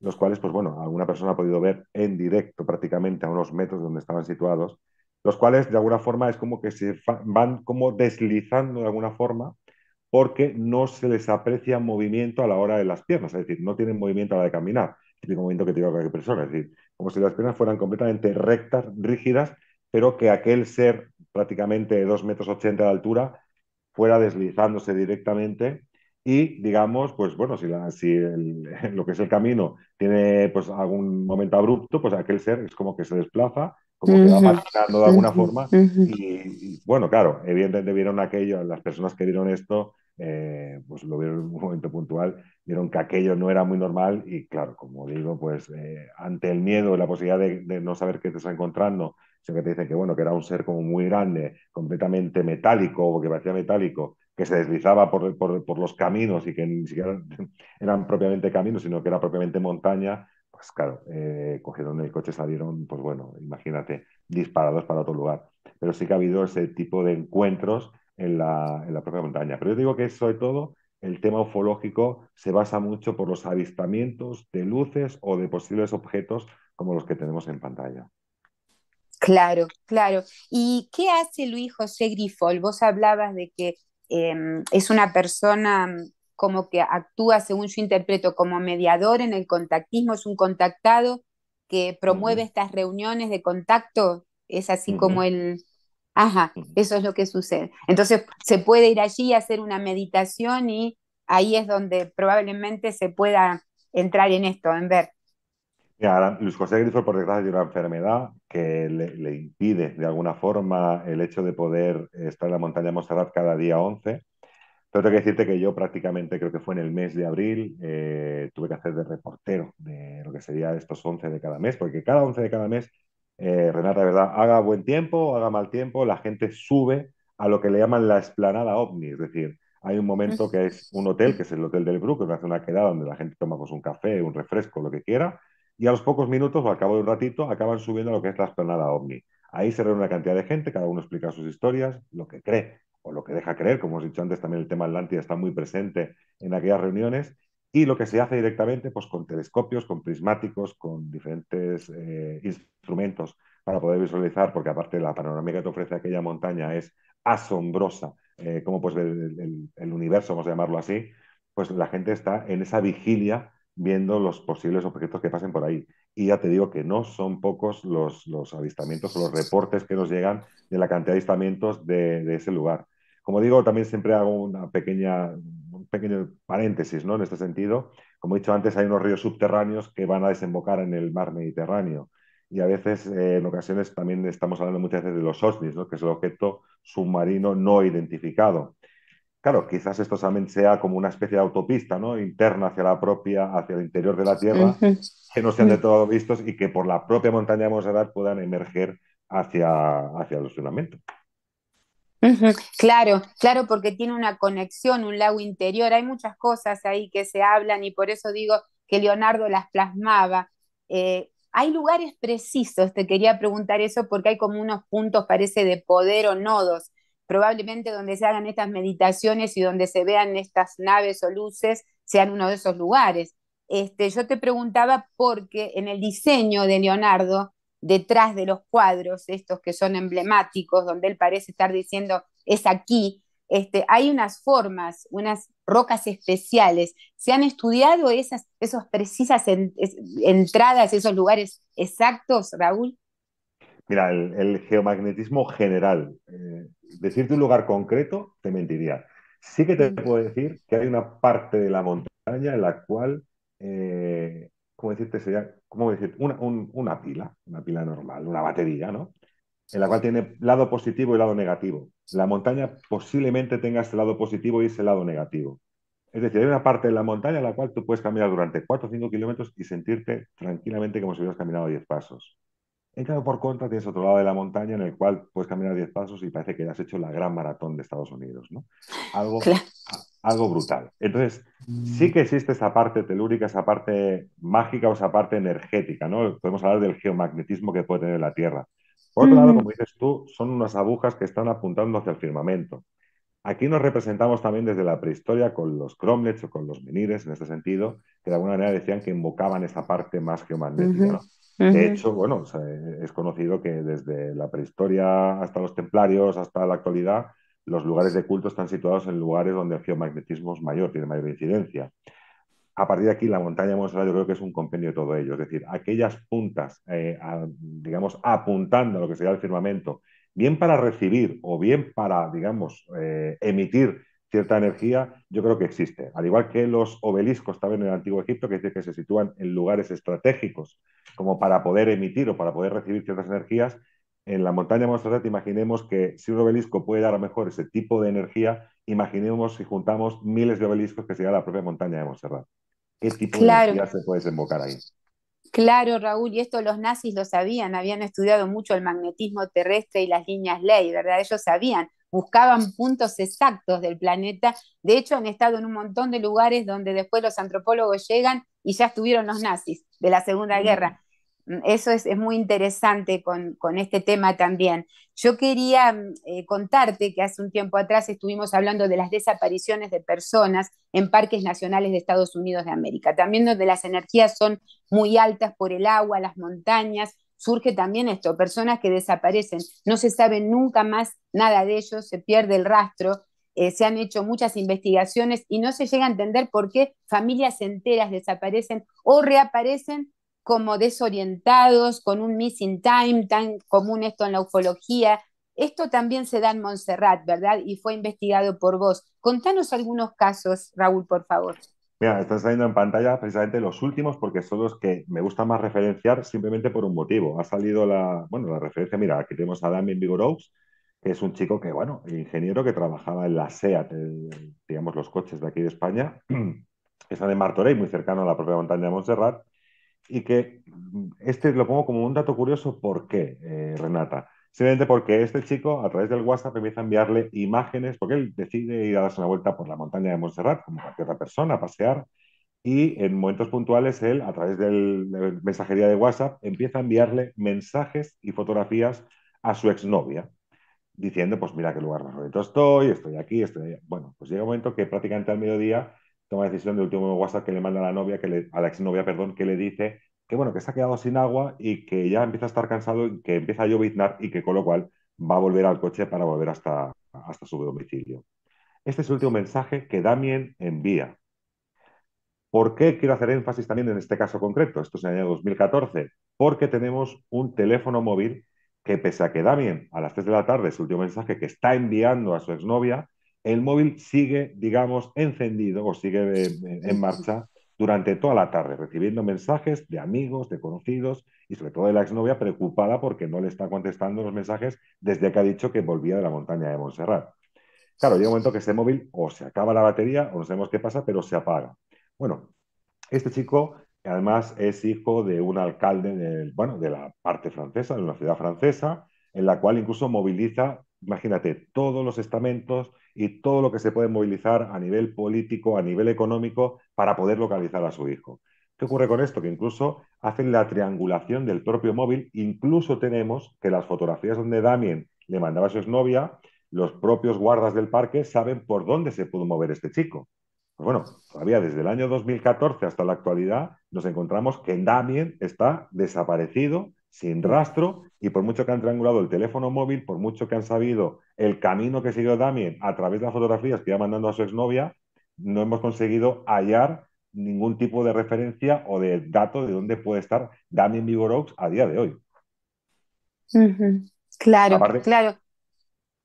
los cuales pues bueno, alguna persona ha podido ver en directo prácticamente a unos metros de donde estaban situados, los cuales de alguna forma es como que se van como deslizando de alguna forma porque no se les aprecia movimiento a la hora de las piernas, es decir, no tienen movimiento a la hora de caminar, típico movimiento que tiene cualquier persona, es decir, como si las piernas fueran completamente rectas, rígidas pero que aquel ser prácticamente de 2 metros de altura fuera deslizándose directamente y digamos, pues bueno, si, [LAUGHS] lo que es el camino tiene pues algún momento abrupto, pues aquel ser es como que se desplaza, como que va marginando de alguna forma. y, bueno, claro, evidentemente vieron aquello, las personas que vieron esto, eh, pues lo vieron en un momento puntual, vieron que aquello no era muy normal y claro, como digo, pues eh, ante el miedo, y la posibilidad de no saber qué te está encontrando, sino que te dicen que, bueno, que era un ser como muy grande, completamente metálico, o que parecía metálico, que se deslizaba por, los caminos y que ni siquiera [LAUGHS] eran propiamente caminos, sino que era propiamente montaña, pues claro, eh, cogieron el coche, salieron, pues bueno, imagínate, disparados para otro lugar. Pero sí que ha habido ese tipo de encuentros en la, en la propia montaña. Pero yo digo que sobre todo el tema ufológico se basa mucho por los avistamientos de luces o de posibles objetos como los que tenemos en pantalla. Claro, claro. ¿Y qué hace Luis José Grifol? Vos hablabas de que em, es una persona mm, como que actúa, según yo interpreto, como mediador en el contactismo, es un contactado que promueve estas reuniones de contacto, es así como el... Ajá, eso es lo que sucede. Entonces se puede ir allí y hacer una meditación y ahí es donde probablemente se pueda entrar en esto, en ver Luis José Grifo, por desgracia, tiene una enfermedad que le, impide, de alguna forma, el hecho de poder estar en la montaña de Montserrat cada día 11. Pero tengo que decirte que yo prácticamente creo que fue en el mes de abril, eh, tuve que hacer de reportero de lo que sería estos 11 de cada mes, porque cada 11 de cada mes, eh, Renata, verdad, haga buen tiempo, haga mal tiempo, la gente sube a lo que le llaman la esplanada ovni, es decir, hay un momento que es un hotel, que es el Hotel del Brook, que hace una quedada donde la gente toma pues, un café, un refresco, lo que quiera, y a los pocos minutos o al cabo de un ratito acaban subiendo a lo que es la esplanada OVNI. Ahí se reúne una cantidad de gente, cada uno explica sus historias, lo que cree o lo que deja creer, como os dicho antes, también el tema Atlántida está muy presente en aquellas reuniones, y lo que se hace directamente pues, con telescopios, con prismáticos, con diferentes eh, instrumentos para poder visualizar, porque aparte la panorámica que te ofrece aquella montaña es asombrosa, eh, como pues el, el universo, vamos a llamarlo así, pues la gente está en esa vigilia viendo los posibles objetos que pasen por ahí. Y ya te digo que no son pocos los, avistamientos o los reportes que nos llegan de la cantidad de avistamientos de, ese lugar. Como digo, también siempre hago una pequeña, un pequeño paréntesis ¿no? en este sentido. Como he dicho antes, hay unos ríos subterráneos que van a desembocar en el mar Mediterráneo. Y a veces, eh, en ocasiones, también estamos hablando muchas veces de los OSNIs, ¿no? que es el objeto submarino no identificado. Claro, quizás esto también sea como una especie de autopista ¿no? interna hacia la propia, hacia el interior de la Tierra, que no sean de todo vistos y que por la propia montaña de Montserrat puedan emerger hacia, hacia los fundamentos. Claro, claro, porque tiene una conexión, un lago interior, hay muchas cosas ahí que se hablan y por eso digo que Leonardo las plasmaba. Eh, hay lugares precisos, te quería preguntar eso, porque hay como unos puntos, parece, de poder o nodos probablemente donde se hagan estas meditaciones y donde se vean estas naves o luces sean uno de esos lugares. Este, yo te preguntaba porque en el diseño de Leonardo, detrás de los cuadros, estos que son emblemáticos, donde él parece estar diciendo es aquí, este, hay unas formas, unas rocas especiales. ¿Se han estudiado esas, precisas entradas, esos lugares exactos, Raúl? Mira, el, geomagnetismo general. Eh, decirte un lugar concreto, te mentiría. Sí que te mm. puedo decir que hay una parte de la montaña en la cual, eh, ¿cómo decirte? Sería, ¿cómo decir? Una, una pila, una pila normal, una batería, ¿no? En la cual tiene lado positivo y lado negativo. La montaña posiblemente tenga ese lado positivo y ese lado negativo. Es decir, hay una parte de la montaña en la cual tú puedes caminar durante 4 o 5 kilómetros y sentirte tranquilamente como si hubieras caminado 10 pasos. He por contra, tienes otro lado de la montaña en el cual puedes caminar 10 pasos y parece que ya has hecho la gran maratón de Estados Unidos, ¿no? Algo, algo brutal. Entonces, mm. sí que existe esa parte telúrica, esa parte mágica o esa parte energética, ¿no? Podemos hablar del geomagnetismo que puede tener la Tierra. Por otro lado, como dices tú, son unas agujas que están apuntando hacia el firmamento. Aquí nos representamos también desde la prehistoria con los cromlets o con los menires, en este sentido, que de alguna manera decían que invocaban esa parte más geomagnética. De hecho, bueno, es conocido que desde la prehistoria hasta los templarios, hasta la actualidad, los lugares de culto están situados en lugares donde el geomagnetismo es mayor, tiene mayor incidencia. A partir de aquí, la montaña de yo creo que es un compendio de todo ello, es decir, aquellas puntas, eh, digamos, apuntando a lo que sería el firmamento bien para recibir o bien para, digamos, eh, emitir cierta energía, yo creo que existe. Al igual que los obeliscos también en el Antiguo Egipto, que que se sitúan en lugares estratégicos como para poder emitir o para poder recibir ciertas energías, en la montaña de Montserrat imaginemos que si un obelisco puede dar a lo mejor ese tipo de energía, imaginemos si juntamos miles de obeliscos que a la propia montaña de Montserrat. ¿Qué tipo de energía se puede desembocar ahí? Claro, Raúl, y esto los nazis lo sabían, habían estudiado mucho el magnetismo terrestre y las líneas ley, ¿verdad? Ellos sabían, buscaban puntos exactos del planeta. De hecho, han estado en un montón de lugares donde después los antropólogos llegan y ya estuvieron los nazis de la Segunda Guerra. Mm, eso es, muy interesante con, este tema también. Yo quería mm, eh, contarte que hace un tiempo atrás estuvimos hablando de las desapariciones de personas en parques nacionales de Estados Unidos de América, también donde las energías son muy altas por el agua, las montañas, surge también esto, personas que desaparecen, no se sabe nunca más nada de ellos, se pierde el rastro, eh, se han hecho muchas investigaciones y no se llega a entender por qué familias enteras desaparecen o reaparecen como desorientados, con un missing time, tan común esto en la ufología. Esto también se da en Montserrat, ¿verdad? Y fue investigado por vos. Contanos algunos casos, Raúl, por favor. Mira, están saliendo en pantalla precisamente los últimos porque son los que me gusta más referenciar simplemente por un motivo. Ha salido la, bueno, la referencia, mira, aquí tenemos a Damien Vigorous, que es un chico que, bueno, ingeniero que trabajaba en la SEAT, digamos, los coches de aquí de España, [CLEARS THROAT] que están en Martorey, muy cercano a la propia montaña de Montserrat, y que este lo pongo como un dato curioso, ¿por qué, eh, Renata? Simplemente porque este chico a través del WhatsApp empieza a enviarle imágenes, porque él decide ir a darse una vuelta por la montaña de Montserrat, como cualquier otra persona, a pasear, y en momentos puntuales él, a través de la mensajería de WhatsApp, empieza a enviarle mensajes y fotografías a su exnovia, diciendo, pues mira qué lugar más bonito estoy, estoy aquí, estoy allá. Bueno, pues llega un momento que prácticamente al mediodía toma decisión del último WhatsApp que le manda a la novia, que a la exnovia, perdón, que le dice que bueno, que se ha quedado sin agua y que ya empieza a estar cansado y que empieza a lloviznar y que con lo cual va a volver al coche para volver hasta, hasta su domicilio. Este es el último mensaje que Damien envía. ¿Por qué quiero hacer énfasis también en este caso concreto? Esto es en el año 2014. Porque tenemos un teléfono móvil que pese a que Damien a las 3 de la tarde, el último mensaje que está enviando a su exnovia, el móvil sigue, digamos, encendido o sigue eh, eh, en, marcha durante toda la tarde, recibiendo mensajes de amigos, de conocidos y sobre todo de la exnovia preocupada porque no le está contestando los mensajes desde que ha dicho que volvía de la montaña de Montserrat. Claro, llega un momento que ese móvil o se acaba la batería o no sabemos qué pasa, pero se apaga. Bueno, este chico además es hijo de un alcalde bueno, de la parte francesa, de una ciudad francesa, en la cual incluso moviliza imagínate, todos los estamentos y todo lo que se puede movilizar a nivel político, a nivel económico, para poder localizar a su hijo. ¿Qué ocurre con esto? Que incluso hacen la triangulación del propio móvil, incluso tenemos que las fotografías donde Damien le mandaba a su exnovia, los propios guardas del parque saben por dónde se pudo mover este chico. Pues bueno, todavía desde el año 2014 hasta la actualidad nos encontramos que Damien está desaparecido sin rastro y por mucho que han triangulado el teléfono móvil, por mucho que han sabido el camino que siguió Damien a través de las fotografías que iba mandando a su exnovia, no hemos conseguido hallar ningún tipo de referencia o de dato de dónde puede estar Damien Vigorox a día de hoy. Claro, claro.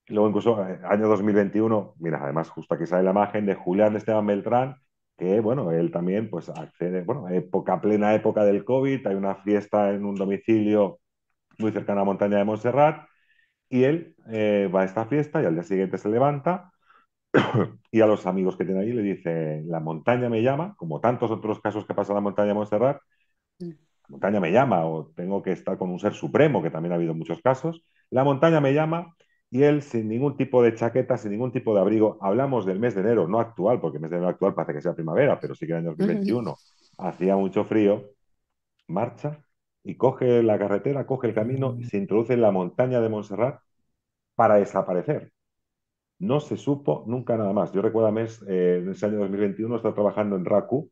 Luego incluso eh, año 2021, mira, además justo aquí sale la imagen de Julián Esteban Beltrán, que bueno, él también pues accede, bueno, época, plena época del COVID, hay una fiesta en un domicilio muy cercano a la montaña de Montserrat, y él eh, va a esta fiesta y al día siguiente se levanta [COUGHS] y a los amigos que tiene ahí le dice, la montaña me llama, como tantos otros casos que pasa en la montaña de Montserrat, mm. la montaña me llama o tengo que estar con un ser supremo, que también ha habido muchos casos, la montaña me llama y él sin ningún tipo de chaqueta, sin ningún tipo de abrigo, hablamos del mes de enero, no actual, porque el mes de enero actual parece que sea primavera, pero sí que en el 2021 hacía mucho frío, marcha y coge la carretera, coge el camino y mm. se introduce en la montaña de Montserrat para desaparecer. No se supo nunca nada más. Yo recuerdo a mes, eh, en ese año 2021, estar trabajando en RACU,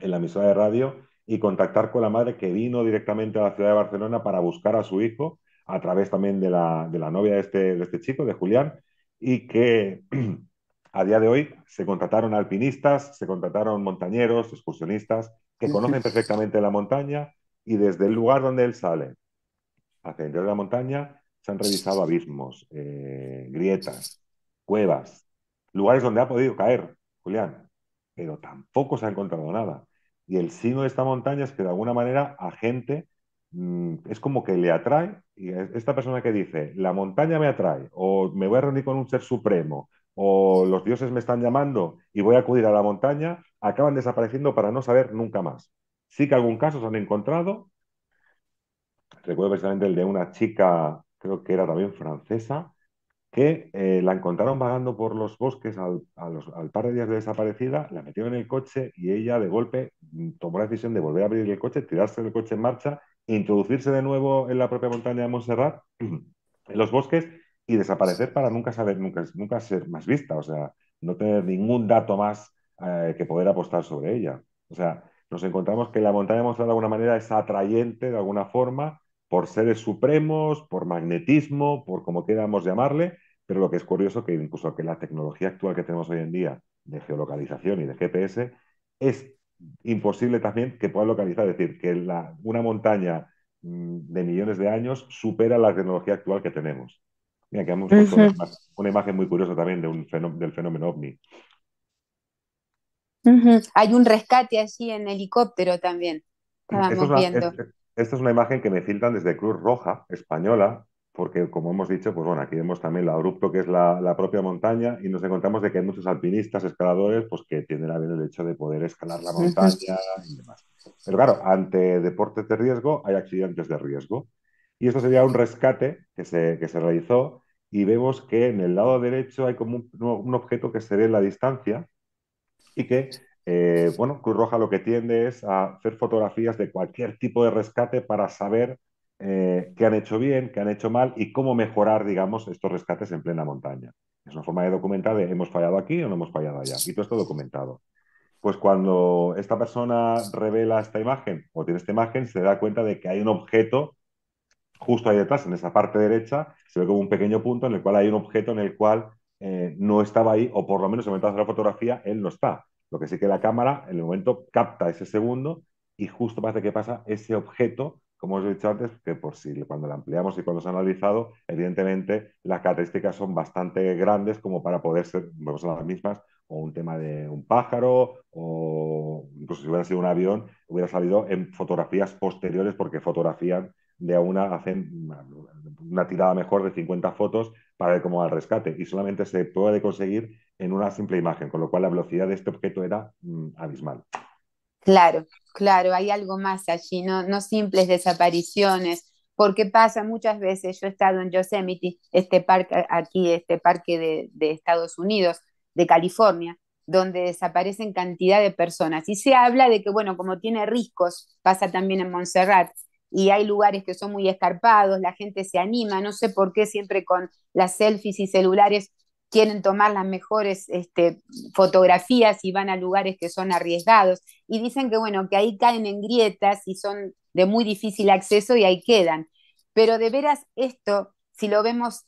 en la emisora de radio, y contactar con la madre que vino directamente a la ciudad de Barcelona para buscar a su hijo a través también de la, novia de este, de este chico, de Julián, y que [CLEARS THROAT] a día de hoy se contrataron alpinistas, se contrataron montañeros, excursionistas, que conocen perfectamente la montaña y desde el lugar donde él sale, hacia el de la montaña, se han revisado abismos, eh, grietas, cuevas, lugares donde ha podido caer, Julián, pero tampoco se ha encontrado nada. Y el signo de esta montaña es que de alguna manera a gente mm, es como que le atrae y esta persona que dice, la montaña me atrae, o me voy a reunir con un ser supremo, o los dioses me están llamando y voy a acudir a la montaña, acaban desapareciendo para no saber nunca más. Sí que algún caso se han encontrado. Recuerdo precisamente el de una chica, creo que era también francesa, que eh, la encontraron vagando por los bosques al, par de días de desaparecida, la metieron en el coche y ella de golpe mm, tomó la decisión de volver a abrir el coche, tirarse del coche en marcha introducirse de nuevo en la propia montaña de Montserrat, [CLEARS THROAT] en los bosques, y desaparecer para nunca saber, nunca, nunca ser más vista, o sea, no tener ningún dato más eh, que poder apostar sobre ella. O sea, nos encontramos que la montaña de Montserrat de alguna manera es atrayente de alguna forma por seres supremos, por magnetismo, por como queramos llamarle, pero lo que es curioso es que incluso que la tecnología actual que tenemos hoy en día de geolocalización y de GPS es imposible también que pueda localizar, es decir, que una montaña mm, de millones de años supera la tecnología actual que tenemos. Mira, que hemos una, imagen muy curiosa también de un del fenómeno ovni. Hay un rescate así en helicóptero también. Mm, esta es una imagen que me filtran desde Cruz Roja Española, porque como hemos dicho, pues bueno, aquí vemos también lo abrupto que es la, la, propia montaña y nos encontramos de que hay muchos alpinistas, escaladores, pues que tienden a ver el hecho de poder escalar la montaña y demás. Pero claro, ante deportes de riesgo hay accidentes de riesgo. Y esto sería un rescate que se, que se realizó y vemos que en el lado derecho hay como un, objeto que se ve en la distancia y que, eh, bueno, Cruz Roja lo que tiende es a hacer fotografías de cualquier tipo de rescate para saber eh, qué han hecho bien, qué han hecho mal y cómo mejorar, digamos, estos rescates en plena montaña. Es una forma de documentar de hemos fallado aquí o no hemos fallado allá. Y todo esto documentado. Pues cuando esta persona revela esta imagen o tiene esta imagen, se da cuenta de que hay un objeto justo ahí detrás, en esa parte derecha, se ve como un pequeño punto en el cual hay un objeto en el cual eh, no estaba ahí, o por lo menos en el momento de hacer la fotografía, él no está. Lo que sí que la cámara, en el momento, capta ese segundo y justo de que pasa ese objeto como os he dicho antes, que por si cuando la ampliamos y cuando se ha analizado, evidentemente las características son bastante grandes como para poder ser, vamos a las mismas, o un tema de un pájaro, o incluso si hubiera sido un avión, hubiera salido en fotografías posteriores, porque fotografían de a una, hacen una tirada mejor de 50 fotos para ver cómo va el rescate, y solamente se puede conseguir en una simple imagen, con lo cual la velocidad de este objeto era mm, abismal. Claro, claro, hay algo más allí, no, no simples desapariciones, porque pasa muchas veces, yo he estado en Yosemite, este parque aquí, este parque de, de Estados Unidos, de California, donde desaparecen cantidad de personas. Y se habla de que, bueno, como tiene riscos, pasa también en Montserrat, y hay lugares que son muy escarpados, la gente se anima, no sé por qué siempre con las selfies y celulares quieren tomar las mejores este, fotografías y van a lugares que son arriesgados. Y dicen que, bueno, que ahí caen en grietas y son de muy difícil acceso y ahí quedan. Pero de veras esto, si lo vemos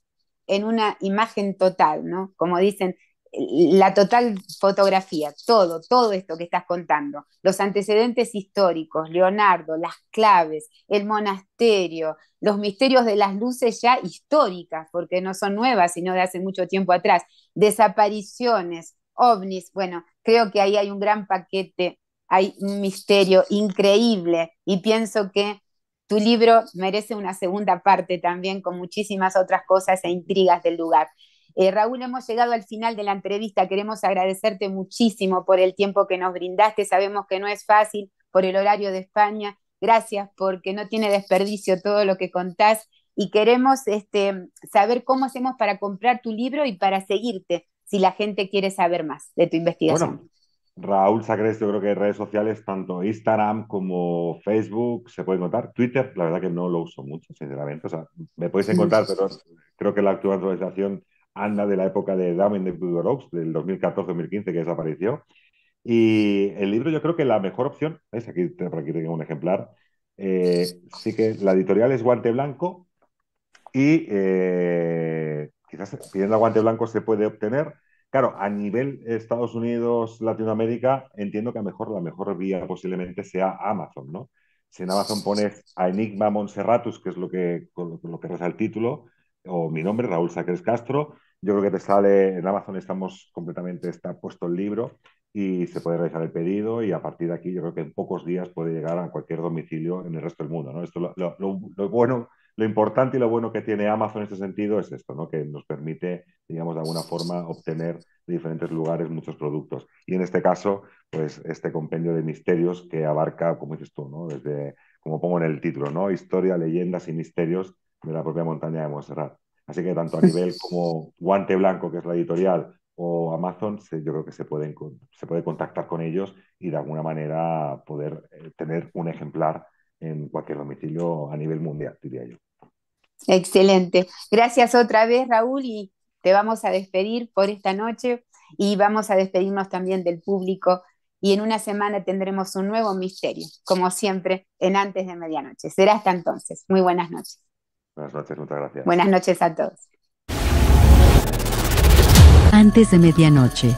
en una imagen total, ¿no? Como dicen, la total fotografía, todo, todo esto que estás contando, los antecedentes históricos, Leonardo, las claves, el monasterio, los misterios de las luces ya históricas, porque no son nuevas, sino de hace mucho tiempo atrás, desapariciones, ovnis, bueno, creo que ahí hay un gran paquete, hay un misterio increíble y pienso que tu libro merece una segunda parte también con muchísimas otras cosas e intrigas del lugar. Eh, Raúl, hemos llegado al final de la entrevista. Queremos agradecerte muchísimo por el tiempo que nos brindaste. Sabemos que no es fácil por el horario de España. Gracias porque no tiene desperdicio todo lo que contás y queremos este, saber cómo hacemos para comprar tu libro y para seguirte si la gente quiere saber más de tu investigación. Raúl Sacres, yo creo que redes sociales, tanto Instagram como Facebook, se puede encontrar. Twitter, la verdad que no lo uso mucho, sinceramente. O sea, me podéis encontrar, [LAUGHS] pero creo que la actualización Anda de la época de Damien de Oaks, del 2014-2015 que desapareció. Y el libro yo creo que la mejor opción, es aquí, aquí tengo un ejemplar, eh, sí que la editorial es Guante Blanco y eh, quizás pidiendo Guante Blanco se puede obtener. Claro, a nivel Estados Unidos, Latinoamérica, entiendo que a mejor la mejor vía posiblemente sea Amazon, ¿no? Si en Amazon pones a Enigma Monserratus, que es lo que, con lo, que el título, o mi nombre, Raúl Sáquez Castro, yo creo que te sale, en Amazon estamos completamente, está puesto el libro y se puede realizar el pedido y a partir de aquí yo creo que en pocos días puede llegar a cualquier domicilio en el resto del mundo. ¿no? Esto lo, lo, bueno, lo importante y lo bueno que tiene Amazon en este sentido es esto, ¿no? que nos permite, digamos, de alguna forma obtener de diferentes lugares muchos productos. Y en este caso, pues este compendio de misterios que abarca, como dices tú, ¿no? desde, como pongo en el título, ¿no? historia, leyendas y misterios de la propia montaña de Montserrat. Así que tanto a [LAUGHS] nivel como Guante Blanco, que es la editorial, o Amazon, yo creo que se, pueden, se puede contactar con ellos y de alguna manera poder eh, tener un ejemplar en cualquier domicilio a nivel mundial, diría yo. Excelente. Gracias otra vez, Raúl, y te vamos a despedir por esta noche y vamos a despedirnos también del público. Y en una semana tendremos un nuevo misterio, como siempre, en antes de medianoche. Será hasta entonces. Muy buenas noches. Buenas noches, muchas gracias. Buenas noches a todos. Antes de medianoche,